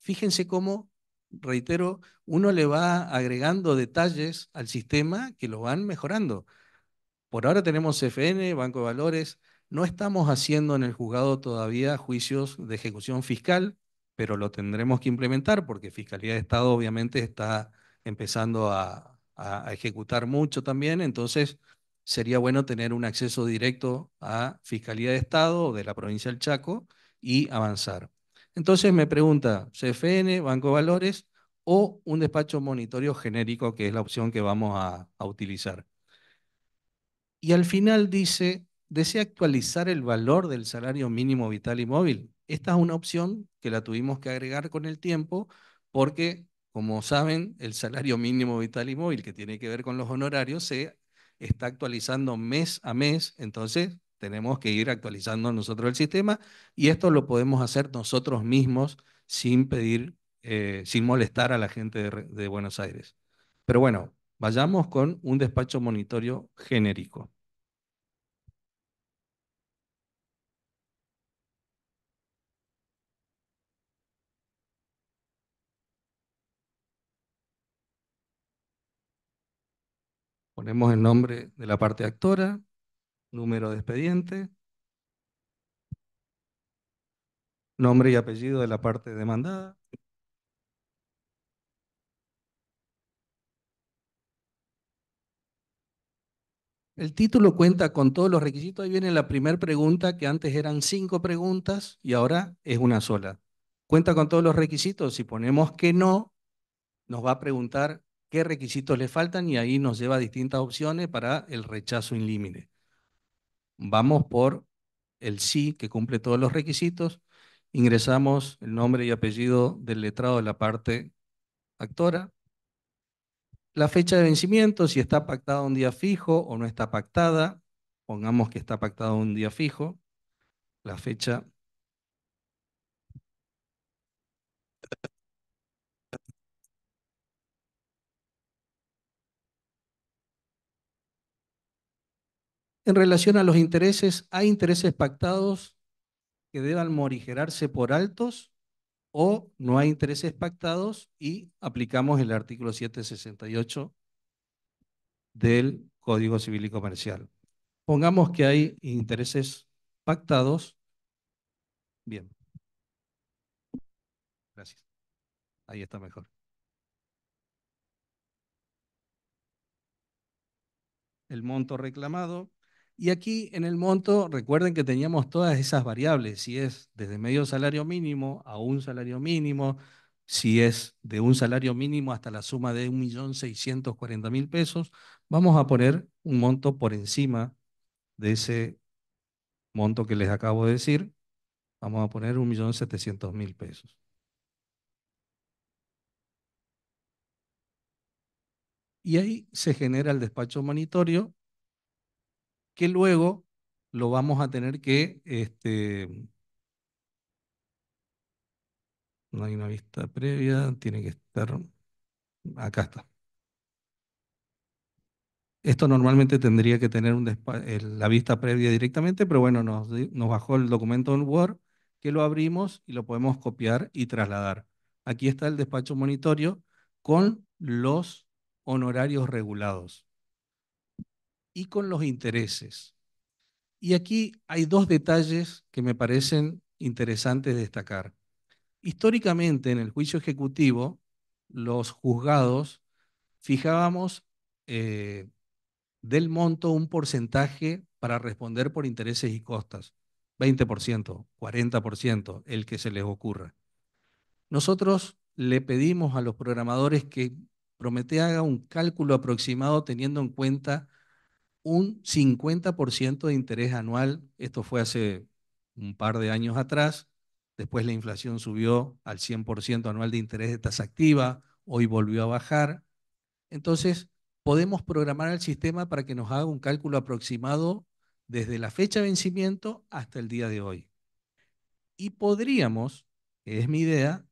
Fíjense cómo, reitero, uno le va agregando detalles al sistema que lo van mejorando. Por ahora tenemos CFN, Banco de Valores, no estamos haciendo en el juzgado todavía juicios de ejecución fiscal, pero lo tendremos que implementar porque Fiscalía de Estado obviamente está empezando a, ejecutar mucho también, entonces sería bueno tener un acceso directo a Fiscalía de Estado de la provincia del Chaco y avanzar. Entonces me pregunta CFN, Banco Valores o un despacho monitorio genérico, que es la opción que vamos a, a utilizar. Y al final dice, ¿desea actualizar el valor del salario mínimo vital y móvil? Esta es una opción que la tuvimos que agregar con el tiempo porque, como saben, el salario mínimo vital y móvil, que tiene que ver con los honorarios, se está actualizando mes a mes, entonces tenemos que ir actualizando nosotros el sistema y esto lo podemos hacer nosotros mismos sin pedir, eh, sin molestar a la gente de, de Buenos Aires. Pero bueno, vayamos con un despacho monitorio genérico. Ponemos el nombre de la parte actora, número de expediente, nombre y apellido de la parte demandada. El título cuenta con todos los requisitos. Ahí viene la primera pregunta, que antes eran cinco preguntas y ahora es una sola. ¿Cuenta con todos los requisitos? Si ponemos que no, nos va a preguntar qué requisitos le faltan y ahí nos lleva a distintas opciones para el rechazo in límite. Vamos por el sí que cumple todos los requisitos. Ingresamos el nombre y apellido del letrado de la parte actora. La fecha de vencimiento, si está pactada un día fijo o no está pactada. Pongamos que está pactado un día fijo. La fecha En relación a los intereses, hay intereses pactados que deban morigerarse por altos o no hay intereses pactados y aplicamos el artículo 768 del Código Civil y Comercial. Pongamos que hay intereses pactados. Bien. Gracias. Ahí está mejor. El monto reclamado y aquí en el monto, recuerden que teníamos todas esas variables, si es desde medio salario mínimo a un salario mínimo, si es de un salario mínimo hasta la suma de 1.640.000 pesos, vamos a poner un monto por encima de ese monto que les acabo de decir, vamos a poner 1.700.000 pesos. Y ahí se genera el despacho monitorio que luego lo vamos a tener que... Este, no hay una vista previa, tiene que estar... Acá está. Esto normalmente tendría que tener un la vista previa directamente, pero bueno, nos, nos bajó el documento en Word, que lo abrimos y lo podemos copiar y trasladar. Aquí está el despacho monitorio con los honorarios regulados y con los intereses. Y aquí hay dos detalles que me parecen interesantes destacar. Históricamente, en el juicio ejecutivo, los juzgados fijábamos eh, del monto un porcentaje para responder por intereses y costas, 20%, 40%, el que se les ocurra. Nosotros le pedimos a los programadores que promete haga un cálculo aproximado teniendo en cuenta un 50% de interés anual. Esto fue hace un par de años atrás. Después la inflación subió al 100% anual de interés de tasa activa. Hoy volvió a bajar. Entonces, podemos programar al sistema para que nos haga un cálculo aproximado desde la fecha de vencimiento hasta el día de hoy. Y podríamos, que es mi idea,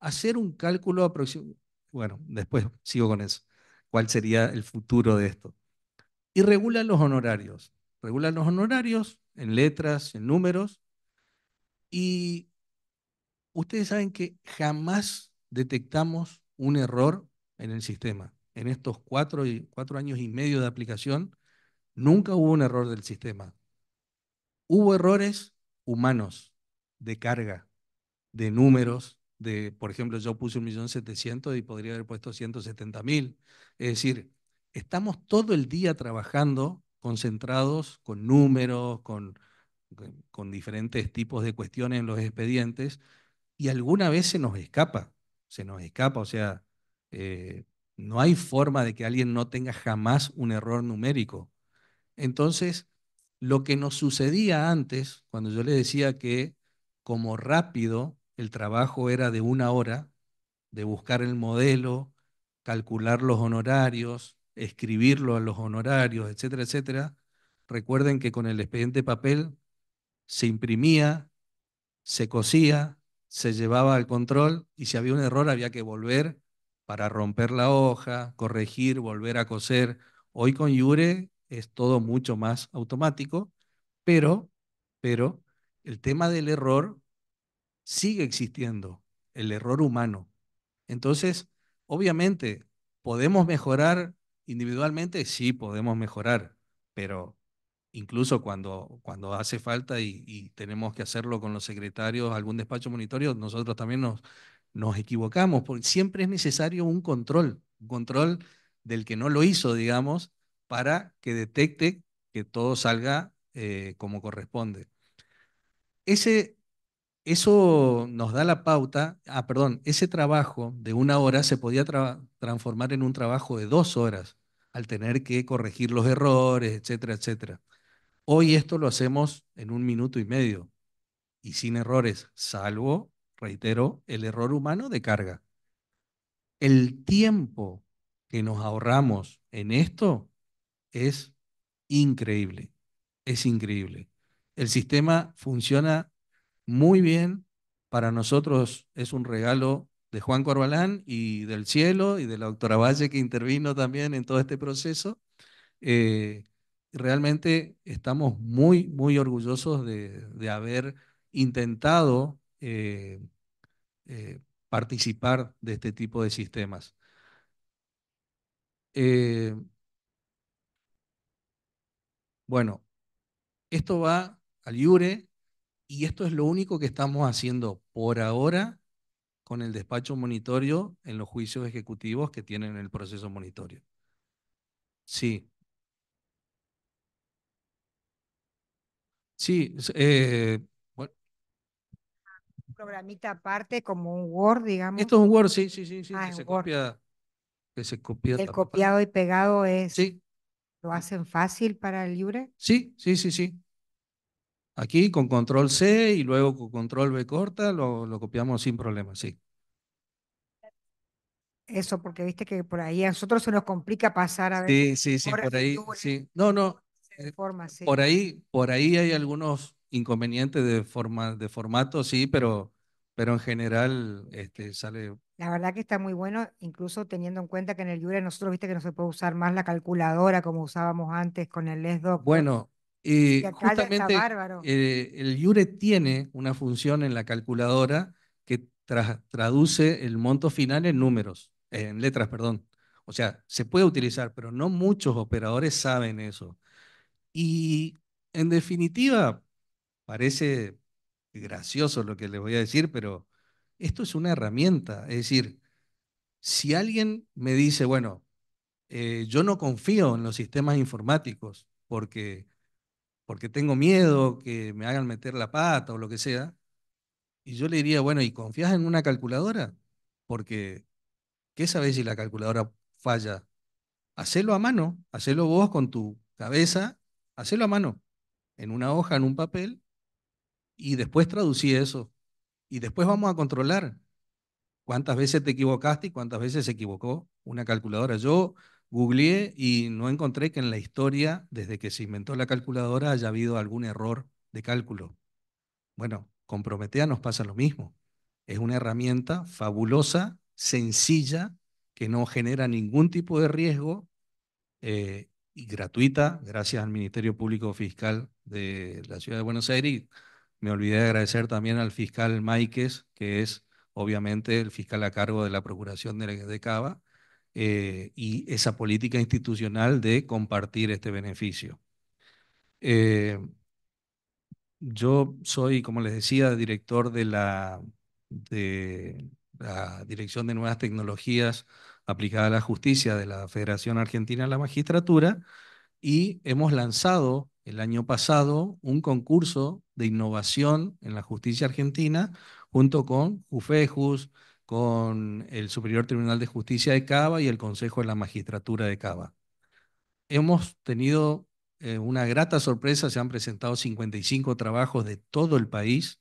hacer un cálculo aproximado. Bueno, después sigo con eso. ¿Cuál sería el futuro de esto? y regulan los honorarios. regulan los honorarios en letras, en números. Y ustedes saben que jamás detectamos un error en el sistema. En estos cuatro, cuatro años y medio de aplicación, nunca hubo un error del sistema. Hubo errores humanos, de carga, de números, de, por ejemplo, yo puse 1.700.000 y podría haber puesto 170.000. Es decir, estamos todo el día trabajando concentrados con números, con, diferentes tipos de cuestiones en los expedientes, y alguna vez se nos escapa, se nos escapa, o sea, eh, no hay forma de que alguien no tenga jamás un error numérico. Entonces, lo que nos sucedía antes, cuando yo le decía que como rápido el trabajo era de una hora, de buscar el modelo, calcular los honorarios, escribirlo a los honorarios, etcétera, etcétera, recuerden que con el expediente papel se imprimía, se cosía, se llevaba al control y si había un error había que volver para romper la hoja, corregir, volver a coser. Hoy con Yure es todo mucho más automático, pero, pero el tema del error sigue existiendo, el error humano. Entonces, obviamente, podemos mejorar Individualmente sí podemos mejorar, pero incluso cuando, cuando hace falta y, tenemos que hacerlo con los secretarios, algún despacho monitorio, nosotros también nos, nos equivocamos, porque siempre es necesario un control, un control del que no lo hizo, digamos, para que detecte que todo salga eh, como corresponde. Ese, eso nos da la pauta, ah, perdón, ese trabajo de una hora se podía transformar en un trabajo de dos horas al tener que corregir los errores, etcétera, etcétera. Hoy esto lo hacemos en un minuto y medio y sin errores, salvo, reitero, el error humano de carga. El tiempo que nos ahorramos en esto es increíble, es increíble. El sistema funciona muy bien, para nosotros es un regalo de Juan Corbalán y del cielo y de la doctora Valle que intervino también en todo este proceso. Eh, realmente estamos muy, muy orgullosos de, haber intentado eh, eh, participar de este tipo de sistemas. bueno, esto va al IURE y esto es lo único que estamos haciendo por ahora con el despacho monitorio en los juicios ejecutivos que tienen el proceso monitorio. Sí. Sí, eh, Programita aparte, como un Word, digamos. Esto es un Word, sí, sí, sí, sí ah, que, se Copia, que se copia. El copiado y pegado es. Sí. ¿Lo hacen fácil para el libre? Sí, sí, sí, sí. Aquí con control C y luego con control B corta lo, copiamos sin problema, sí. Eso, porque viste que por ahí a nosotros se nos complica pasar a ver. Sí, sí, sí, por ahí, sí. No, no. Eh, por ahí, por ahí hay algunos inconvenientes de de formato, sí, pero, pero en general este, sale. La verdad que está muy bueno, incluso teniendo en cuenta que en el Yure nosotros viste que no se puede usar más la calculadora como usábamos antes con el LESDOC. Bueno, justamente eh, el IURE tiene una función en la calculadora que traduce el monto final en números, en letras, perdón. O sea, se puede utilizar, pero no muchos operadores saben eso. Y en definitiva, parece gracioso lo que les voy a decir, pero esto es una herramienta. Es decir, si alguien me dice, bueno, eh, yo no confío en los sistemas informáticos porque porque tengo miedo que me hagan meter la pata o lo que sea. Y yo le diría, bueno, ¿y confías en una calculadora? Porque, ¿qué sabes si la calculadora falla? Hacelo a mano, hacelo vos con tu cabeza, hacelo a mano, en una hoja, en un papel, y después traducí eso. Y después vamos a controlar cuántas veces te equivocaste y cuántas veces se equivocó una calculadora. Yo Googleé y no encontré que en la historia, desde que se inventó la calculadora, haya habido algún error de cálculo. Bueno, con Prometea nos pasa lo mismo. Es una herramienta fabulosa, sencilla, que no genera ningún tipo de riesgo eh, y gratuita, gracias al Ministerio Público Fiscal de la Ciudad de Buenos Aires. me olvidé de agradecer también al fiscal Maikes, que es obviamente el fiscal a cargo de la Procuración de, de Cava eh, y esa política institucional de compartir este beneficio. Eh, yo soy, como les decía, director de la, de la Dirección de Nuevas Tecnologías aplicada a la justicia de la Federación Argentina de la Magistratura y hemos lanzado el año pasado un concurso de innovación en la justicia argentina junto con UFEJUS, con el Superior Tribunal de Justicia de Cava y el Consejo de la Magistratura de Cava. Hemos tenido eh, una grata sorpresa, se han presentado 55 trabajos de todo el país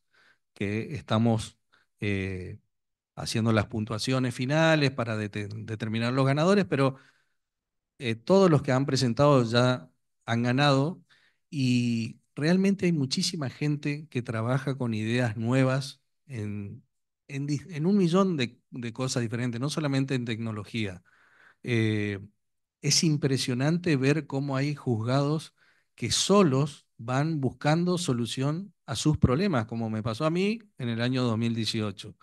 que estamos eh, haciendo las puntuaciones finales para determinar los ganadores, pero eh, todos los que han presentado ya han ganado y realmente hay muchísima gente que trabaja con ideas nuevas en en, un millón de, cosas diferentes, no solamente en tecnología. Eh, es impresionante ver cómo hay juzgados que solos van buscando solución a sus problemas, como me pasó a mí en el año 2018.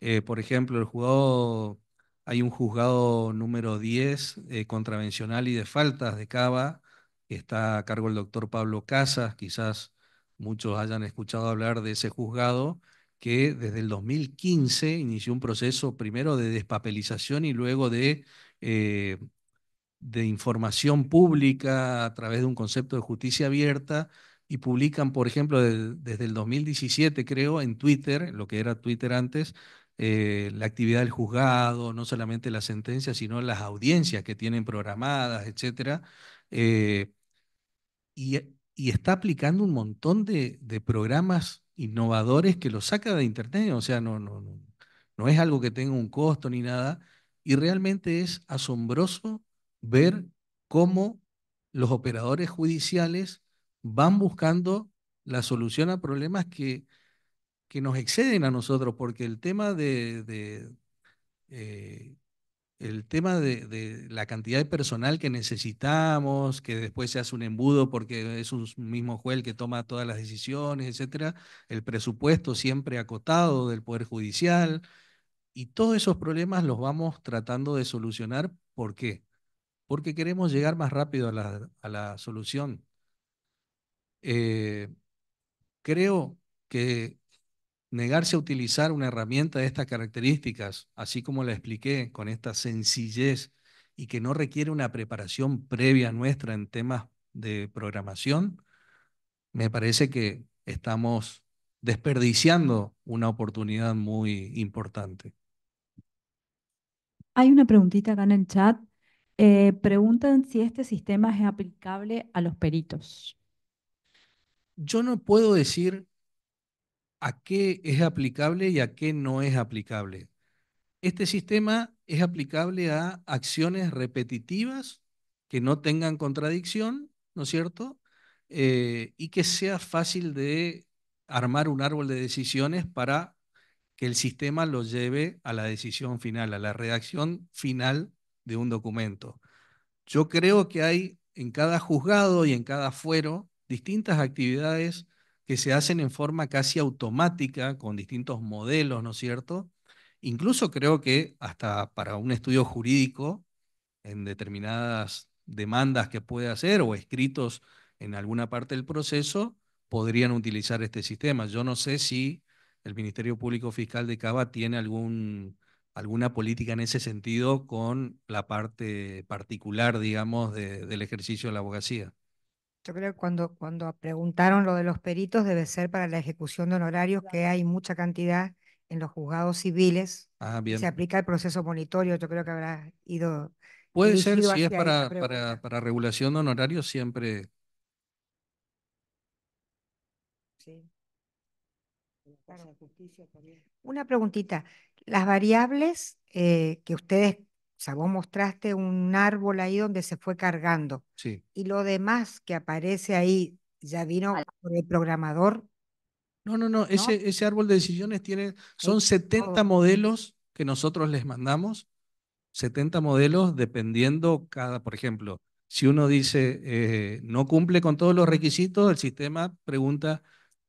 Eh, por ejemplo, el juzgado, hay un juzgado número 10 eh, contravencional y de faltas de Cava, que está a cargo del doctor Pablo Casas, quizás muchos hayan escuchado hablar de ese juzgado, que desde el 2015 inició un proceso primero de despapelización y luego de, eh, de información pública a través de un concepto de justicia abierta y publican, por ejemplo, desde el 2017, creo, en Twitter, lo que era Twitter antes, eh, la actividad del juzgado, no solamente la sentencia, sino las audiencias que tienen programadas, etc. Eh, y, está aplicando un montón de programas innovadores que lo saca de Internet, o sea, no, no, no, es algo que tenga un costo ni nada, y realmente es asombroso ver cómo los operadores judiciales van buscando la solución a problemas que, que nos exceden a nosotros, porque el tema de, eh, el tema de, la cantidad de personal que necesitamos, que después se hace un embudo porque es un mismo juez el que toma todas las decisiones, etcétera, el presupuesto siempre acotado del Poder Judicial, y todos esos problemas los vamos tratando de solucionar. ¿Por qué? Porque queremos llegar más rápido a la, solución. Eh, creo que Negarse a utilizar una herramienta de estas características, así como la expliqué, con esta sencillez y que no requiere una preparación previa nuestra en temas de programación, me parece que estamos desperdiciando una oportunidad muy importante. Hay una preguntita acá en el chat. Eh, preguntan si este sistema es aplicable a los peritos. Yo no puedo decir a qué es aplicable y a qué no es aplicable. Este sistema es aplicable a acciones repetitivas que no tengan contradicción, ¿no es cierto? Eh, y que sea fácil de armar un árbol de decisiones para que el sistema lo lleve a la decisión final, a la redacción final de un documento. Yo creo que hay en cada juzgado y en cada fuero distintas actividades que se hacen en forma casi automática con distintos modelos, ¿no es cierto? Incluso creo que hasta para un estudio jurídico en determinadas demandas que puede hacer o escritos en alguna parte del proceso, podrían utilizar este sistema. Yo no sé si el Ministerio Público Fiscal de Cava tiene algún, alguna política en ese sentido con la parte particular, digamos, del ejercicio de la abogacía. Yo creo que cuando, cuando preguntaron lo de los peritos debe ser para la ejecución de honorarios, que hay mucha cantidad en los juzgados civiles. Ah, Se aplica el proceso monitorio, yo creo que habrá ido... Puede ser, si es para, para, regulación de honorarios, siempre... Sí. Una preguntita. Las variables eh, que ustedes sea, vos mostraste un árbol ahí donde se fue cargando. Y lo demás que aparece ahí ya vino por el programador. No, no, no. Ese, ese árbol de decisiones tiene, son 70 modelos que nosotros les mandamos. 70 modelos dependiendo cada, por ejemplo, si uno dice eh, no cumple con todos los requisitos, el sistema pregunta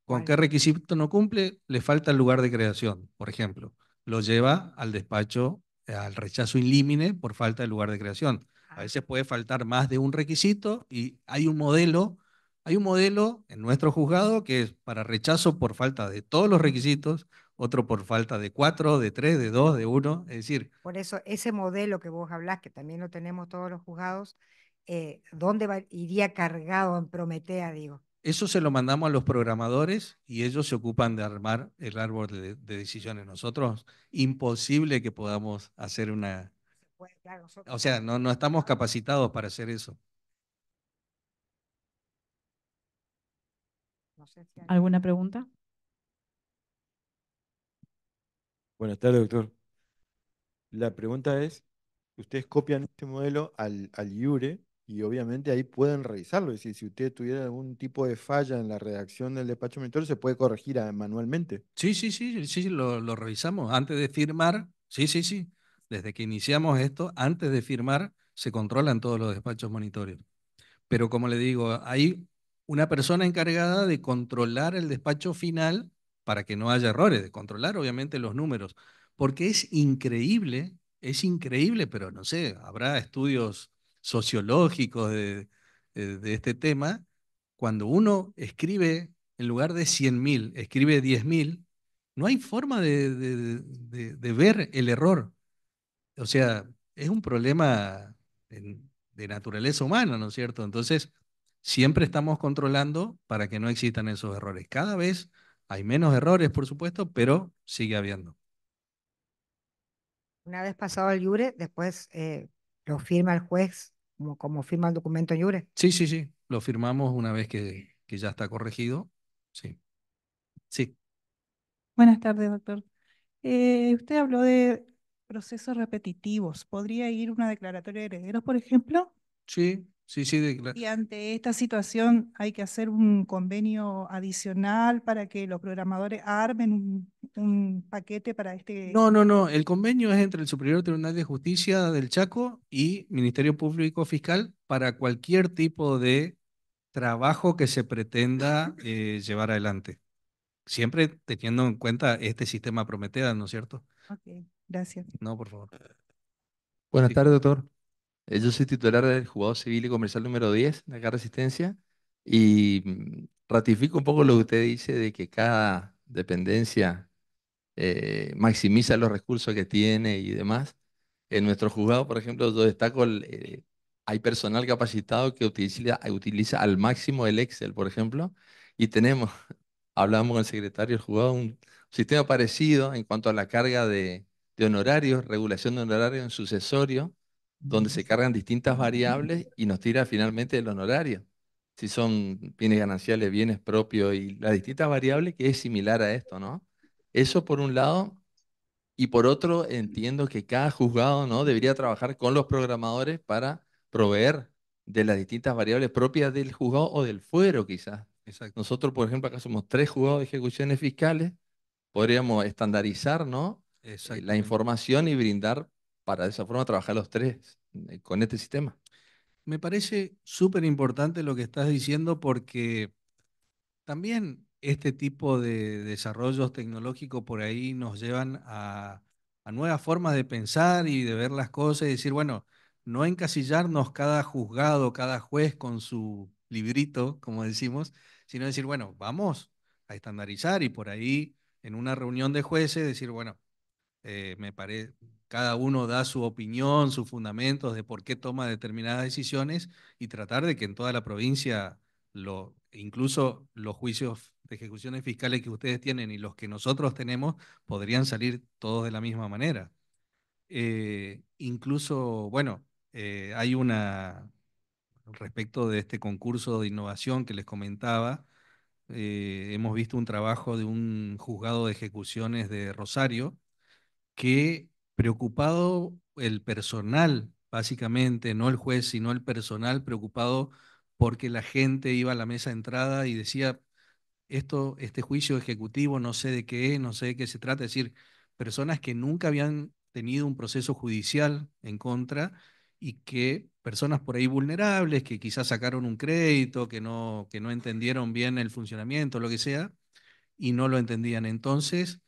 con qué requisito no cumple, le falta el lugar de creación, por ejemplo. Lo lleva al despacho al rechazo in limine por falta de lugar de creación. A veces puede faltar más de un requisito y hay un modelo, hay un modelo en nuestro juzgado que es para rechazo por falta de todos los requisitos, otro por falta de cuatro, de tres, de dos, de uno, es decir. Por eso ese modelo que vos hablas, que también lo tenemos todos los juzgados, eh, ¿dónde iría cargado en Prometea, digo? Eso se lo mandamos a los programadores y ellos se ocupan de armar el árbol de, decisiones. Nosotros, imposible que podamos hacer una... O sea, no, estamos capacitados para hacer eso. ¿Alguna pregunta? Buenas tardes, doctor. La pregunta es, ¿ustedes copian este modelo al, al IURE y obviamente ahí pueden revisarlo. Y si, si usted tuviera algún tipo de falla en la redacción del despacho mentor, se puede corregir ah, manualmente. Sí, sí, sí, sí, lo, lo revisamos. Antes de firmar, sí, sí, sí. Desde que iniciamos esto, antes de firmar, se controlan todos los despachos monitorios. Pero como le digo, hay una persona encargada de controlar el despacho final para que no haya errores, de controlar obviamente los números, porque es increíble, es increíble, pero no sé, habrá estudios sociológicos eh, de, este tema, cuando uno escribe, en lugar de 100.000, escribe 10.000, no hay forma de, de, ver el error. O sea, es un problema de naturaleza humana, ¿no es cierto? Entonces, siempre estamos controlando para que no existan esos errores. Cada vez hay menos errores, por supuesto, pero sigue habiendo. Una vez pasado el jure, después eh, lo firma el juez como, firma el documento iure? Sí, sí, sí, lo firmamos una vez que, ya está corregido. Sí. Sí. Buenas tardes, doctor. Eh, usted habló de procesos repetitivos. ¿Podría ir una declaratoria de herederos, por ejemplo? Sí, Sí, sí, claro. Y ante esta situación hay que hacer un convenio adicional para que los programadores armen un, paquete para este... No, no, no. El convenio es entre el Superior Tribunal de Justicia del Chaco y Ministerio Público Fiscal para cualquier tipo de trabajo que se pretenda eh, llevar adelante. Siempre teniendo en cuenta este sistema Prometea, ¿no es cierto? Ok, gracias. No, por favor. Buenas tardes, doctor. Eh, yo soy titular del jugador civil y comercial número 10 de acá Resistencia y mm, ratifico un poco lo que usted dice de que cada dependencia eh, maximiza los recursos que tiene y demás. En nuestro juzgado, por ejemplo, yo destaco, eh, hay personal capacitado que utiliza, utiliza al máximo el Excel, por ejemplo, y tenemos, hablamos con el secretario del juzgado, un sistema parecido en cuanto a la carga de, de honorarios, regulación de honorarios en sucesorio, donde se cargan distintas variables y nos tira finalmente el honorario. Si son bienes gananciales, bienes propios y las distintas variables que es similar a esto, ¿no? Eso por un lado. Y por otro, entiendo que cada juzgado ¿no? debería trabajar con los programadores para proveer de las distintas variables propias del juzgado o del fuero, quizás. Nosotros, por ejemplo, acá somos tres juzgados de ejecuciones fiscales. Podríamos estandarizar ¿no? Eh, la información y brindar para de esa forma trabajar los tres eh, con este sistema. Me parece súper importante lo que estás diciendo porque también este tipo de desarrollos tecnológicos por ahí nos llevan a, nuevas formas de pensar y de ver las cosas y decir, bueno, no encasillarnos cada juzgado, cada juez con su librito, como decimos, sino decir, bueno, vamos a estandarizar y por ahí en una reunión de jueces decir, bueno, eh, me parece cada uno da su opinión, sus fundamentos de por qué toma determinadas decisiones y tratar de que en toda la provincia, lo, incluso los juicios de ejecuciones fiscales que ustedes tienen y los que nosotros tenemos, podrían salir todos de la misma manera. Eh, incluso, bueno, eh, hay una, respecto de este concurso de innovación que les comentaba, eh, hemos visto un trabajo de un juzgado de ejecuciones de Rosario que preocupado el personal, básicamente, no el juez, sino el personal preocupado porque la gente iba a la mesa de entrada y decía, esto, este juicio ejecutivo, no sé de qué es, no sé de qué se trata, es decir, personas que nunca habían tenido un proceso judicial en contra y que personas por ahí vulnerables, que quizás sacaron un crédito, que no, que no entendieron bien el funcionamiento, lo que sea, y no lo entendían. Entonces,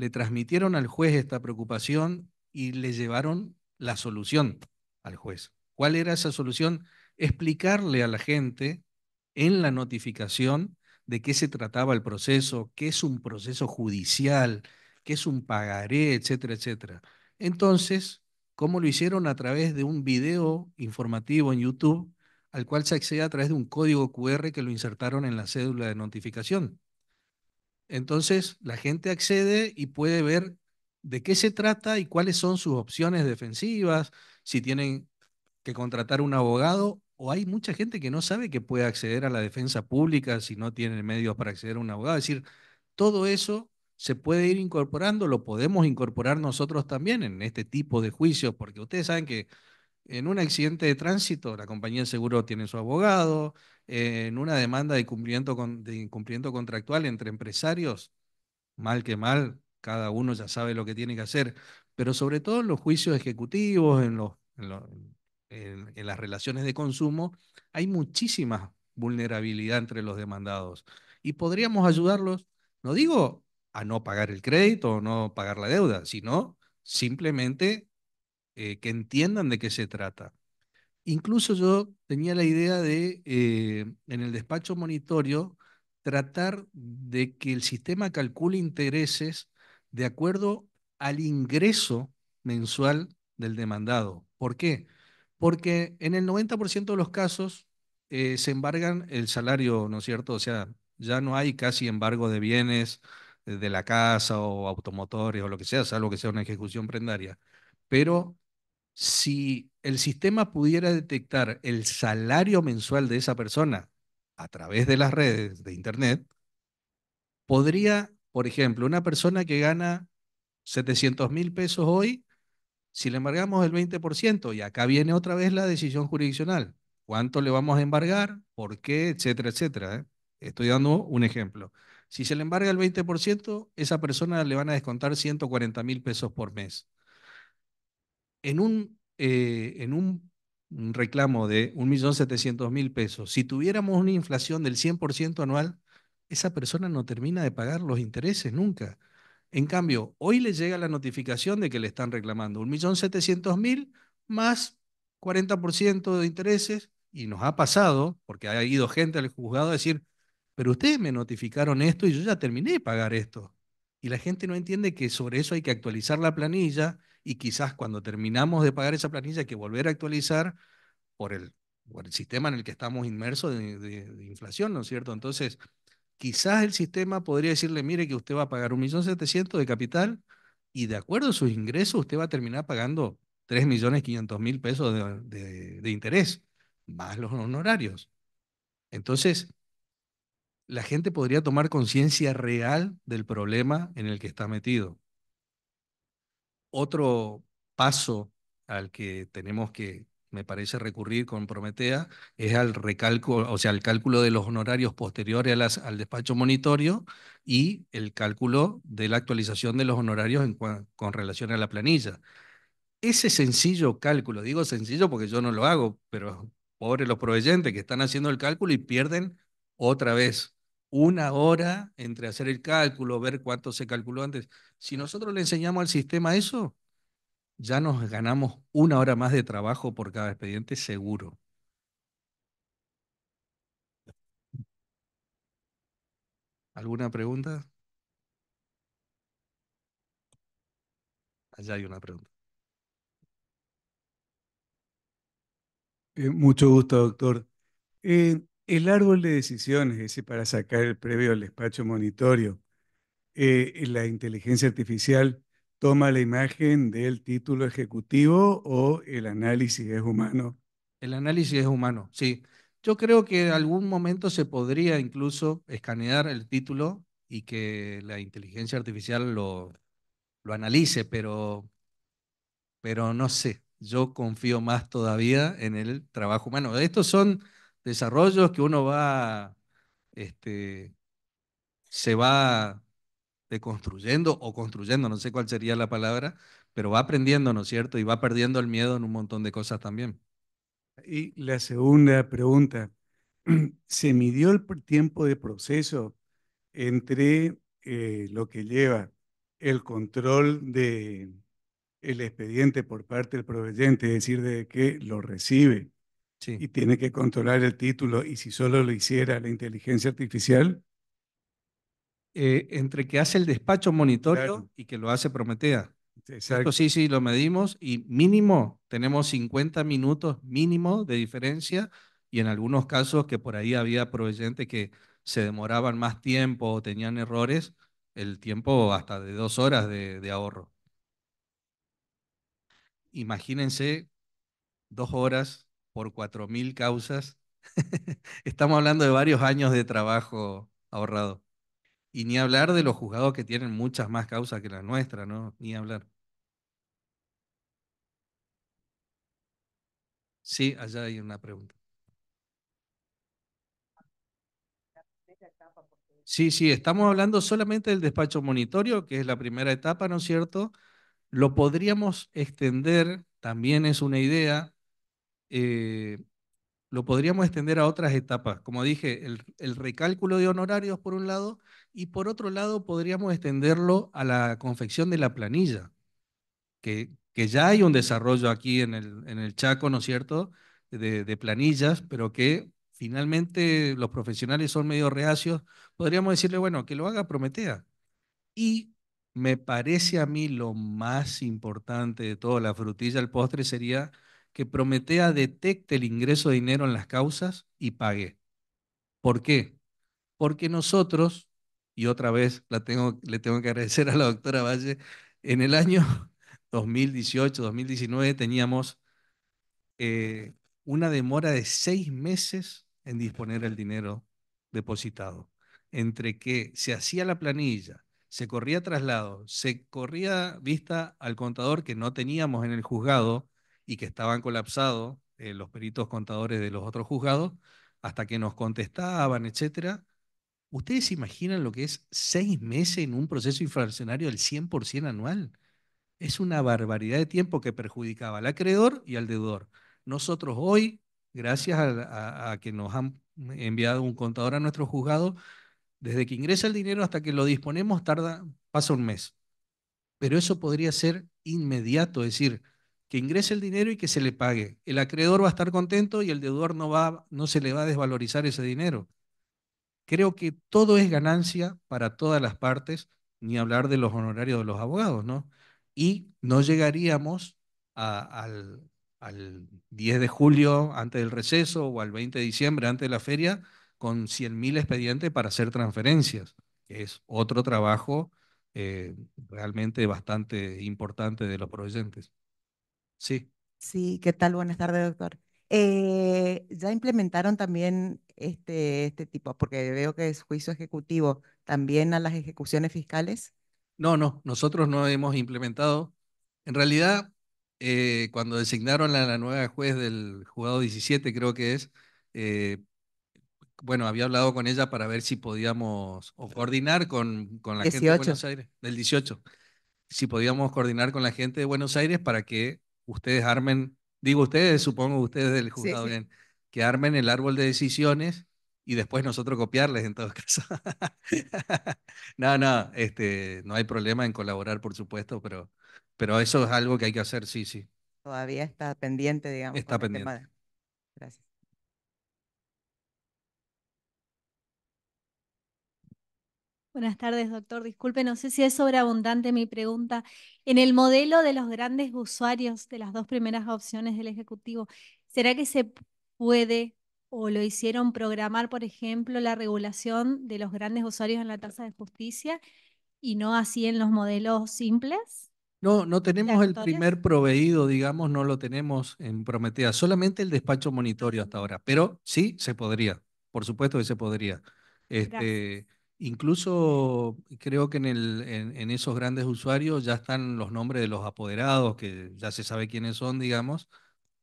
le transmitieron al juez esta preocupación y le llevaron la solución al juez. ¿Cuál era esa solución? Explicarle a la gente en la notificación de qué se trataba el proceso, qué es un proceso judicial, qué es un pagaré, etcétera, etcétera. Entonces, ¿cómo lo hicieron? A través de un video informativo en YouTube al cual se accede a través de un código QR que lo insertaron en la cédula de notificación. Entonces la gente accede y puede ver de qué se trata y cuáles son sus opciones defensivas, si tienen que contratar un abogado o hay mucha gente que no sabe que puede acceder a la defensa pública si no tiene medios para acceder a un abogado. Es decir, todo eso se puede ir incorporando, lo podemos incorporar nosotros también en este tipo de juicios, porque ustedes saben que en un accidente de tránsito, la compañía de seguro tiene su abogado. en una demanda de incumplimiento, contractual entre empresarios, mal que mal, cada uno ya sabe lo que tiene que hacer. Pero sobre todo en los juicios ejecutivos, en, en las relaciones de consumo, hay muchísima vulnerabilidad entre los demandados. Y podríamos ayudarlos, no digo a no pagar el crédito o no pagar la deuda, sino simplemente eh, que entiendan de qué se trata. Incluso yo tenía la idea de, eh, en el despacho monitorio, tratar de que el sistema calcule intereses de acuerdo al ingreso mensual del demandado. ¿Por qué? Porque en el 90% de los casos eh, se embargan el salario, ¿no es cierto? O sea, ya no hay casi embargo de bienes de la casa o automotores o lo que sea, salvo que sea una ejecución prendaria. Pero si el sistema pudiera detectar el salario mensual de esa persona a través de las redes de Internet, podría, por ejemplo, una persona que gana 700 mil pesos hoy, si le embargamos el 20%, y acá viene otra vez la decisión jurisdiccional, cuánto le vamos a embargar, por qué, etcétera, etcétera. ¿eh? Estoy dando un ejemplo. Si se le embarga el 20%, esa persona le van a descontar 140 mil pesos por mes en un, eh, en un reclamo de 1.700.000 pesos, si tuviéramos una inflación del 100% anual, esa persona no termina de pagar los intereses nunca. En cambio, hoy le llega la notificación de que le están reclamando 1.700.000 más 40% de intereses y nos ha pasado, porque ha ido gente al juzgado a decir, pero ustedes me notificaron esto y yo ya terminé de pagar esto. Y la gente no entiende que sobre eso hay que actualizar la planilla y quizás cuando terminamos de pagar esa planilla hay que volver a actualizar por el, sistema en el que estamos inmersos de, inflación, ¿no es cierto? Entonces, quizás el sistema podría decirle, mire que usted va a pagar 1.700.000 de capital y de acuerdo a sus ingresos usted va a terminar pagando 3.500.000 pesos de, interés, más los honorarios. Entonces, la gente podría tomar conciencia real del problema en el que está metido. Otro paso al que tenemos que, me parece, recurrir con Prometea es al o sea, al cálculo de los honorarios posteriores al despacho monitorio y el cálculo de la actualización de los honorarios con relación a la planilla. Ese sencillo cálculo, digo sencillo porque yo no lo hago, pero pobres los proveyentes que están haciendo el cálculo y pierden otra vez una hora entre hacer el cálculo, ver cuánto se calculó antes. Si nosotros le enseñamos al sistema eso, ya nos ganamos una hora más de trabajo por cada expediente seguro. ¿Alguna pregunta? Allá hay una pregunta. Eh, mucho gusto, doctor. Eh, el árbol de decisiones, ese para sacar el previo al despacho monitorio, eh, eh, la inteligencia artificial toma la imagen del título ejecutivo o el análisis es humano? El análisis es humano, sí. Yo creo que en algún momento se podría incluso escanear el título y que la inteligencia artificial lo, lo analice, pero, pero no sé. Yo confío más todavía en el trabajo humano. Estos son desarrollos que uno va, este, se va deconstruyendo o construyendo, no sé cuál sería la palabra, pero va aprendiendo, ¿no es cierto? Y va perdiendo el miedo en un montón de cosas también. Y la segunda pregunta, ¿se midió el tiempo de proceso entre eh, lo que lleva el control de el expediente por parte del proveyente, es decir, de que lo recibe y tiene que controlar el título y si solo lo hiciera la inteligencia artificial. Eh, entre que hace el despacho monitorio y que lo hace Prometea. Exacto. Sí, sí, lo medimos y mínimo tenemos 50 minutos mínimo de diferencia y en algunos casos que por ahí había proveyentes que se demoraban más tiempo o tenían errores, el tiempo hasta de dos horas de ahorro. Imagínense dos horas por 4.000 causas. Estamos hablando de varios años de trabajo ahorrado. Y ni hablar de los juzgados que tienen muchas más causas que la nuestra, ¿no? Ni hablar. Sí, allá hay una pregunta. Sí, sí, estamos hablando solamente del despacho monitorio, que es la primera etapa, ¿no es cierto? Lo podríamos extender, también es una idea, eh, lo podríamos extender a otras etapas. Como dije, el, recálculo de honorarios por un lado y por otro lado podríamos extenderlo a la confección de la planilla, que, que ya hay un desarrollo aquí en el, en el Chaco, ¿no es cierto?, de, planillas, pero que finalmente los profesionales son medio reacios. Podríamos decirle, bueno, que lo haga Prometea. Y me parece a mí lo más importante de toda la frutilla al postre sería que Prometea detecte el ingreso de dinero en las causas y pague. ¿Por qué? Porque nosotros, y otra vez la tengo, le tengo que agradecer a la doctora Valle, en el año 2018, 2019 teníamos eh, una demora de seis meses en disponer el dinero depositado, entre que se hacía la planilla, se corría traslado, se corría vista al contador que no teníamos en el juzgado, y que estaban colapsados eh, los peritos contadores de los otros juzgados hasta que nos contestaban, etcétera. ¿Ustedes imaginan lo que es seis meses en un proceso inflacionario del 100% anual? Es una barbaridad de tiempo que perjudicaba al acreedor y al deudor. Nosotros hoy, gracias a, que nos han enviado un contador a nuestro juzgado, desde que ingresa el dinero hasta que lo disponemos tarda, pasa un mes. Pero eso podría ser inmediato, es decir, que ingrese el dinero y que se le pague. El acreedor va a estar contento y el deudor no, va, no se le va a desvalorizar ese dinero. Creo que todo es ganancia para todas las partes, ni hablar de los honorarios de los abogados, ¿no? Y no llegaríamos al, 10 de julio antes del receso o al 20 de diciembre antes de la feria con 100.000 expedientes para hacer transferencias, que es otro trabajo eh, realmente bastante importante de los proveyentes. Sí. Sí, ¿qué tal? Buenas tardes, doctor. Eh, ya implementaron también este, este, tipo, porque veo que es juicio ejecutivo, también a las ejecuciones fiscales. No, no, nosotros no hemos implementado. En realidad, eh, cuando designaron a la nueva juez del juzgado 17, creo que es, eh, bueno, había hablado con ella para ver si podíamos coordinar con, con la gente de Buenos Aires, del 18, si podíamos coordinar con la gente de Buenos Aires para que ustedes armen, digo ustedes, supongo ustedes del juzgado, que armen el árbol de decisiones y después nosotros copiarles en todo caso. no, no, este, no hay problema en colaborar, por supuesto, pero, pero eso es algo que hay que hacer, sí, sí. Todavía está pendiente, digamos. Está pendiente. Gracias. Buenas tardes, doctor. Disculpe, no sé si es sobreabundante mi pregunta. En el modelo de los grandes usuarios de las dos primeras opciones del Ejecutivo, ¿será que se puede o lo hicieron programar, por ejemplo, la regulación de los grandes usuarios en la tasa de justicia y no así en los modelos simples? No, no tenemos el primer proveído, digamos, no lo tenemos en Prometea, solamente el despacho ah. monitorio hasta ahora, pero sí se podría, por supuesto que se podría. Este, Incluso creo que en, esos grandes usuarios ya están los nombres de los apoderados, que ya se sabe quiénes son, digamos,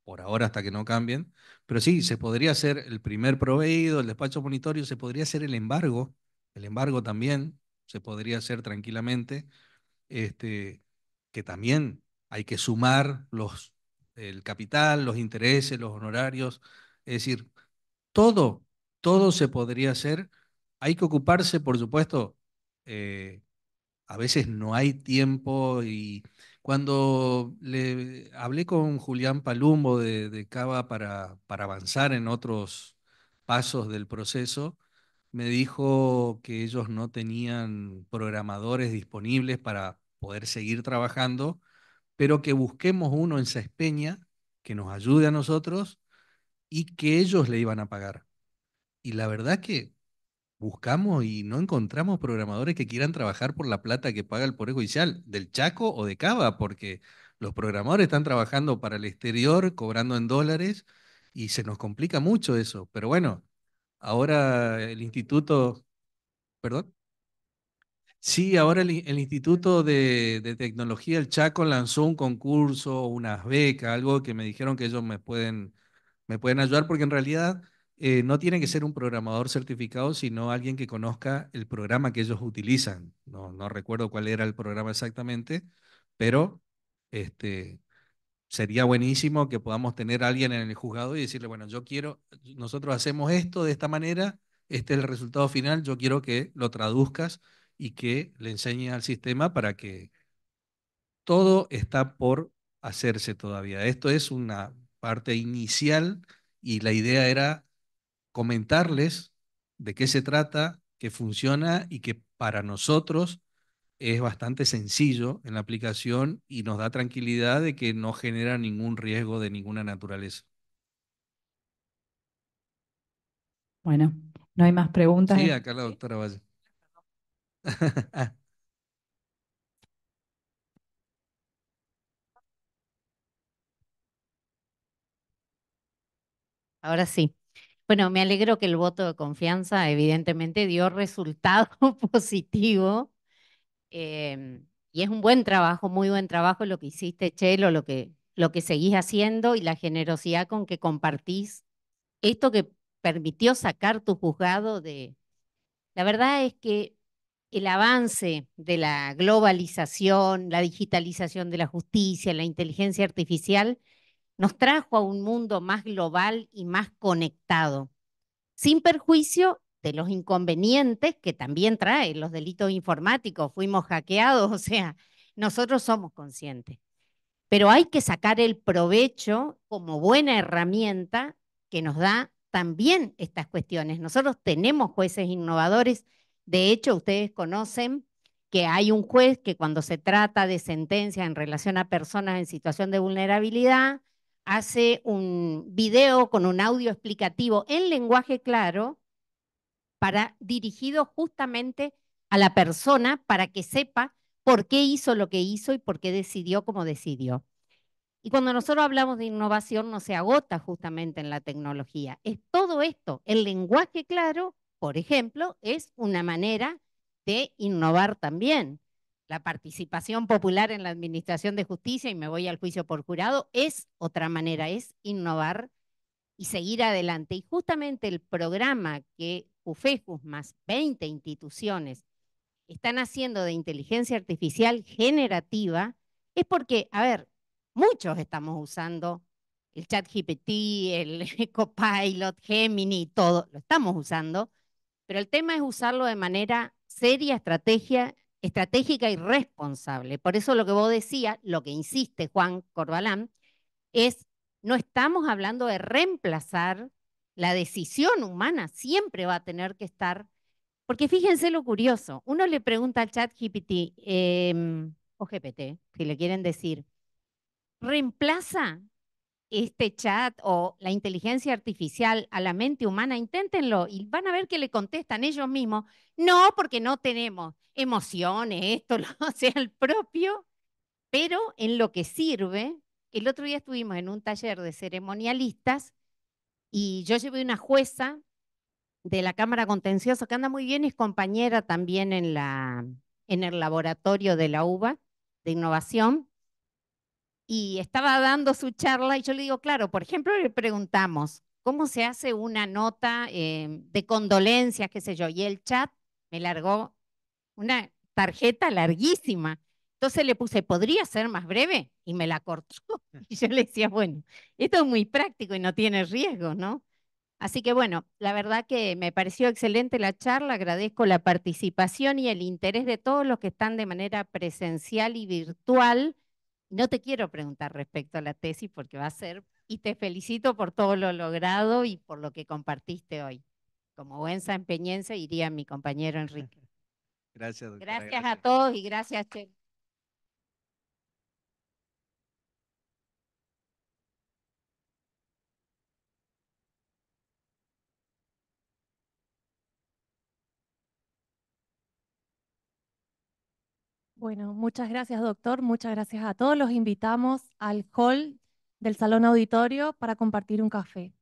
por ahora hasta que no cambien. Pero sí, se podría hacer el primer proveído, el despacho monitorio, se podría hacer el embargo, el embargo también se podría hacer tranquilamente, este, que también hay que sumar los, el capital, los intereses, los honorarios, es decir, todo, todo se podría hacer hay que ocuparse, por supuesto, eh, a veces no hay tiempo y cuando le hablé con Julián Palumbo de, Cava para, avanzar en otros pasos del proceso, me dijo que ellos no tenían programadores disponibles para poder seguir trabajando, pero que busquemos uno en Cespeña que nos ayude a nosotros y que ellos le iban a pagar. Y la verdad que Buscamos y no encontramos programadores que quieran trabajar por la plata que paga el Poder Judicial, del Chaco o de Cava, porque los programadores están trabajando para el exterior, cobrando en dólares, y se nos complica mucho eso. Pero bueno, ahora el instituto, perdón. Sí, ahora el, Instituto de, Tecnología del Chaco lanzó un concurso, unas becas, algo que me dijeron que ellos me pueden, me pueden ayudar, porque en realidad eh, no tiene que ser un programador certificado, sino alguien que conozca el programa que ellos utilizan. No, recuerdo cuál era el programa exactamente, pero este, sería buenísimo que podamos tener a alguien en el juzgado y decirle, bueno, yo quiero, nosotros hacemos esto de esta manera, este es el resultado final, yo quiero que lo traduzcas y que le enseñes al sistema para que todo está por hacerse todavía. Esto es una parte inicial y la idea era comentarles de qué se trata, que funciona y que para nosotros es bastante sencillo en la aplicación y nos da tranquilidad de que no genera ningún riesgo de ninguna naturaleza. Bueno, no hay más preguntas. Sí, acá la doctora Valle. Ahora sí. Bueno, me alegro que el voto de confianza evidentemente dio resultado positivo. Em, y es un buen trabajo, muy buen trabajo lo que hiciste, Chelo, lo que, lo que seguís haciendo y la generosidad con que compartís esto que permitió sacar tu juzgado de... La verdad es que el avance de la globalización, la digitalización de la justicia, la inteligencia artificial, nos trajo a un mundo más global y más conectado, sin perjuicio de los inconvenientes que también trae los delitos informáticos. Fuimos hackeados, o sea, nosotros somos conscientes. Pero hay que sacar el provecho como buena herramienta que nos da también estas cuestiones. Nosotros tenemos jueces innovadores. De hecho, ustedes conocen que hay un juez que cuando se trata de sentencia en relación a personas en situación de vulnerabilidad, hace un video con un audio explicativo en lenguaje claro para dirigido justamente a la persona para que sepa por qué hizo lo que hizo y por qué decidió como decidió. Y cuando nosotros hablamos de innovación no se agota justamente en la tecnología, es todo esto. El lenguaje claro, por ejemplo, es una manera de innovar también la participación popular en la administración de justicia y me voy al juicio por jurado, es otra manera, es innovar y seguir adelante. Y justamente el programa que UFEJUS más 20 instituciones están haciendo de inteligencia artificial generativa es porque, a ver, muchos estamos usando el chat GPT, el Copilot, Gemini, todo, lo estamos usando, pero el tema es usarlo de manera seria, estrategia, estratégica y responsable. Por eso lo que vos decías, lo que insiste Juan Corbalán, es no estamos hablando de reemplazar la decisión humana, siempre va a tener que estar, porque fíjense lo curioso, uno le pregunta al chat GPT em, o GPT, si le quieren decir, reemplaza este chat o la inteligencia artificial a la mente humana, inténtenlo y van a ver que le contestan ellos mismos, no, porque no tenemos emociones, esto, lo, sea, el propio, pero en lo que sirve, el otro día estuvimos en un taller de ceremonialistas y yo llevé una jueza de la Cámara Contenciosa, que anda muy bien, es compañera también en, en el laboratorio de la UBA de innovación y estaba dando su charla y yo le digo, claro, por ejemplo, le preguntamos, ¿cómo se hace una nota eh, de condolencias, qué sé yo? Y el chat me largó una tarjeta larguísima. Entonces le puse, ¿podría ser más breve? Y me la cortó. Y yo le decía, bueno, esto es muy práctico y no tiene riesgo, ¿no? Así que bueno, la verdad que me pareció excelente la charla, agradezco la participación y el interés de todos los que están de manera presencial y virtual. No te quiero preguntar respecto a la tesis porque va a ser, y te felicito por todo lo logrado y por lo que compartiste hoy. Como buen sanpeñense, iría mi compañero Enrique. Gracias, Gracias, a todos y gracias, Che. Bueno, muchas gracias, doctor. Muchas gracias a todos. Los invitamos al hall del Salón Auditorio para compartir un café.